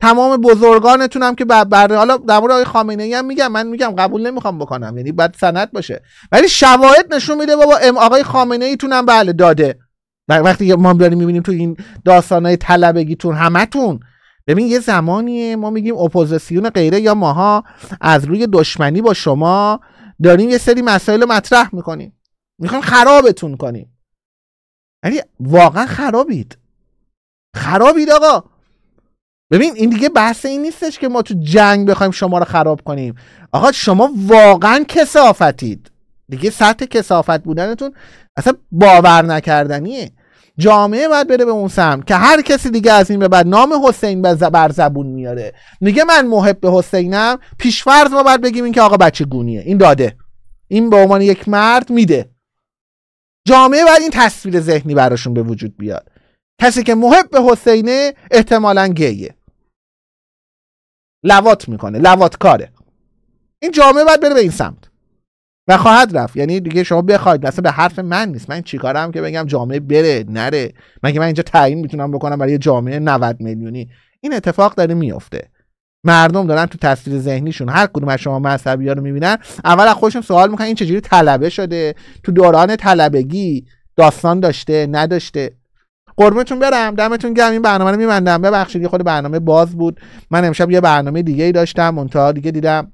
تمام بزرگانتون هم که بر حالا در مورد آقای خامنه ای هم میگم من میگم قبول نمیخوام بکنم یعنی بعد سند باشه ولی شواهد نشون میده بابا ام آقای خامنه ایتون هم بله داده وقتی ما داریم میبینیم تو این داستانای طلبگیتون همتون ببین یه زمانی ما میگیم اپوزیسیون غیره یا ماها از روی دشمنی با شما داریم یه سری مسائل مطرح میکنیم میخوایم خرابتون کنیم یعنی واقعا خرابید خرابید آقا ببین این دیگه بحث این نیستش که ما تو جنگ بخوایم شما رو خراب کنیم آقا شما واقعا کسافتید دیگه سطح کسافت بودنتون اصلا باور نکردنیه جامعه باید بره به اون سمت که هر کسی دیگه از این به بعد نام حسین بر زبون میاره میگه من محب به حسینم پیشفرض ما باید بگیم این که آقا بچه گونیه این داده این به عنوان یک مرد میده جامعه باید این تصویر ذهنی براشون به وجود بیاد کسی که محب به حسینه احتمالا گیه لوات میکنه لوات کاره این جامعه باید بره به این سمت و خواهد رفت یعنی دیگه شما بخواید اصلا به حرف من نیست من چیکارم که بگم جامعه بره نره مگه من اینجا تعیین میتونم بکنم برای جامعه 90 میلیونی این اتفاق داره میفته مردم دارن تو تصویر ذهنیشون هر کدوم از شما مذهبی ها رو میبینن اول از خودشون سوال میکنن این چجوری طلبه شده تو دوران طلبگی داستان داشته نداشته قربونتون برم دمتون گرم این برنامه رو میبندم ببخشید یه خود برنامه باز بود من امشب یه برنامه دیگه ای داشتم منتها دیگه دیدم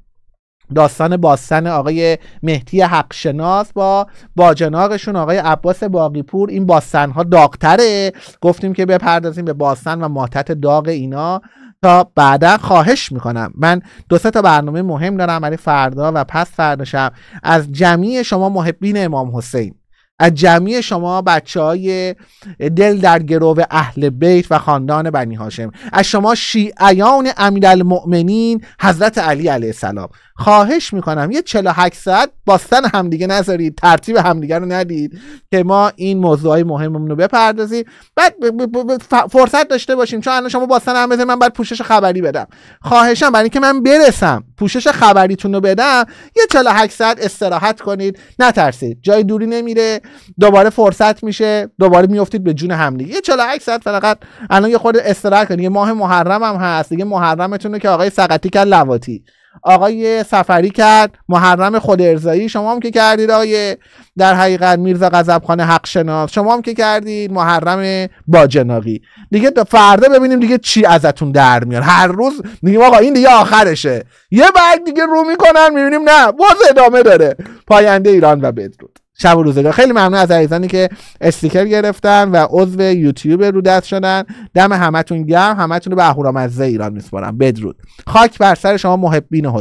داستان باستان آقای مهدی حقشناس با باجناقشون آقای عباس باقیپور این باستن ها داغتره گفتیم که بپردازیم به باستان و ماتت داغ اینا تا بعدا خواهش میکنم من دو تا برنامه مهم دارم برای فردا و پس فردا شب از جمعی شما محبین امام حسین از جمعی شما بچه های دل در گرو اهل بیت و خاندان بنی هاشم از شما شیعیان امیرالمؤمنین حضرت علی علیه السلام خواهش میکنم یه 48 ساعت باستن همدیگه نذارید ترتیب همدیگه رو ندید که ما این موضوعهای مهممون رو بپردازیم بعد فرصت داشته باشیم چون الان شما باستن هم بزنید من باید پوشش خبری بدم خواهشم برای اینکه من برسم پوشش خبریتون رو بدم یه 48 ساعت استراحت کنید نترسید جای دوری نمیره دوباره فرصت میشه دوباره میفتید به جون همدیگه یه 48 ساعت فقط الان یه خود استراحت کنید یه ماه محرم هم هست دیگه محرمتون که آقای سقطی کرد لواتی آقای سفری کرد محرم خودارضایی شما هم که کردید آقای در حقیقت میرزا غضبخان حق شناس شما هم که کردید محرم باجناقی دیگه فردا ببینیم دیگه چی ازتون در میاد هر روز میگیم آقا این دیگه آخرشه یه بعد دیگه رو میکنن میبینیم نه باز ادامه داره پاینده ایران و بدرود شب و روزگار خیلی ممنون از عزیزانی که استیکر گرفتن و عضو یوتیوب رو دست شدن دم همتون گرم همتون رو به اهورامزه ایران میسپارم بدرود خاک بر سر شما محبین حسین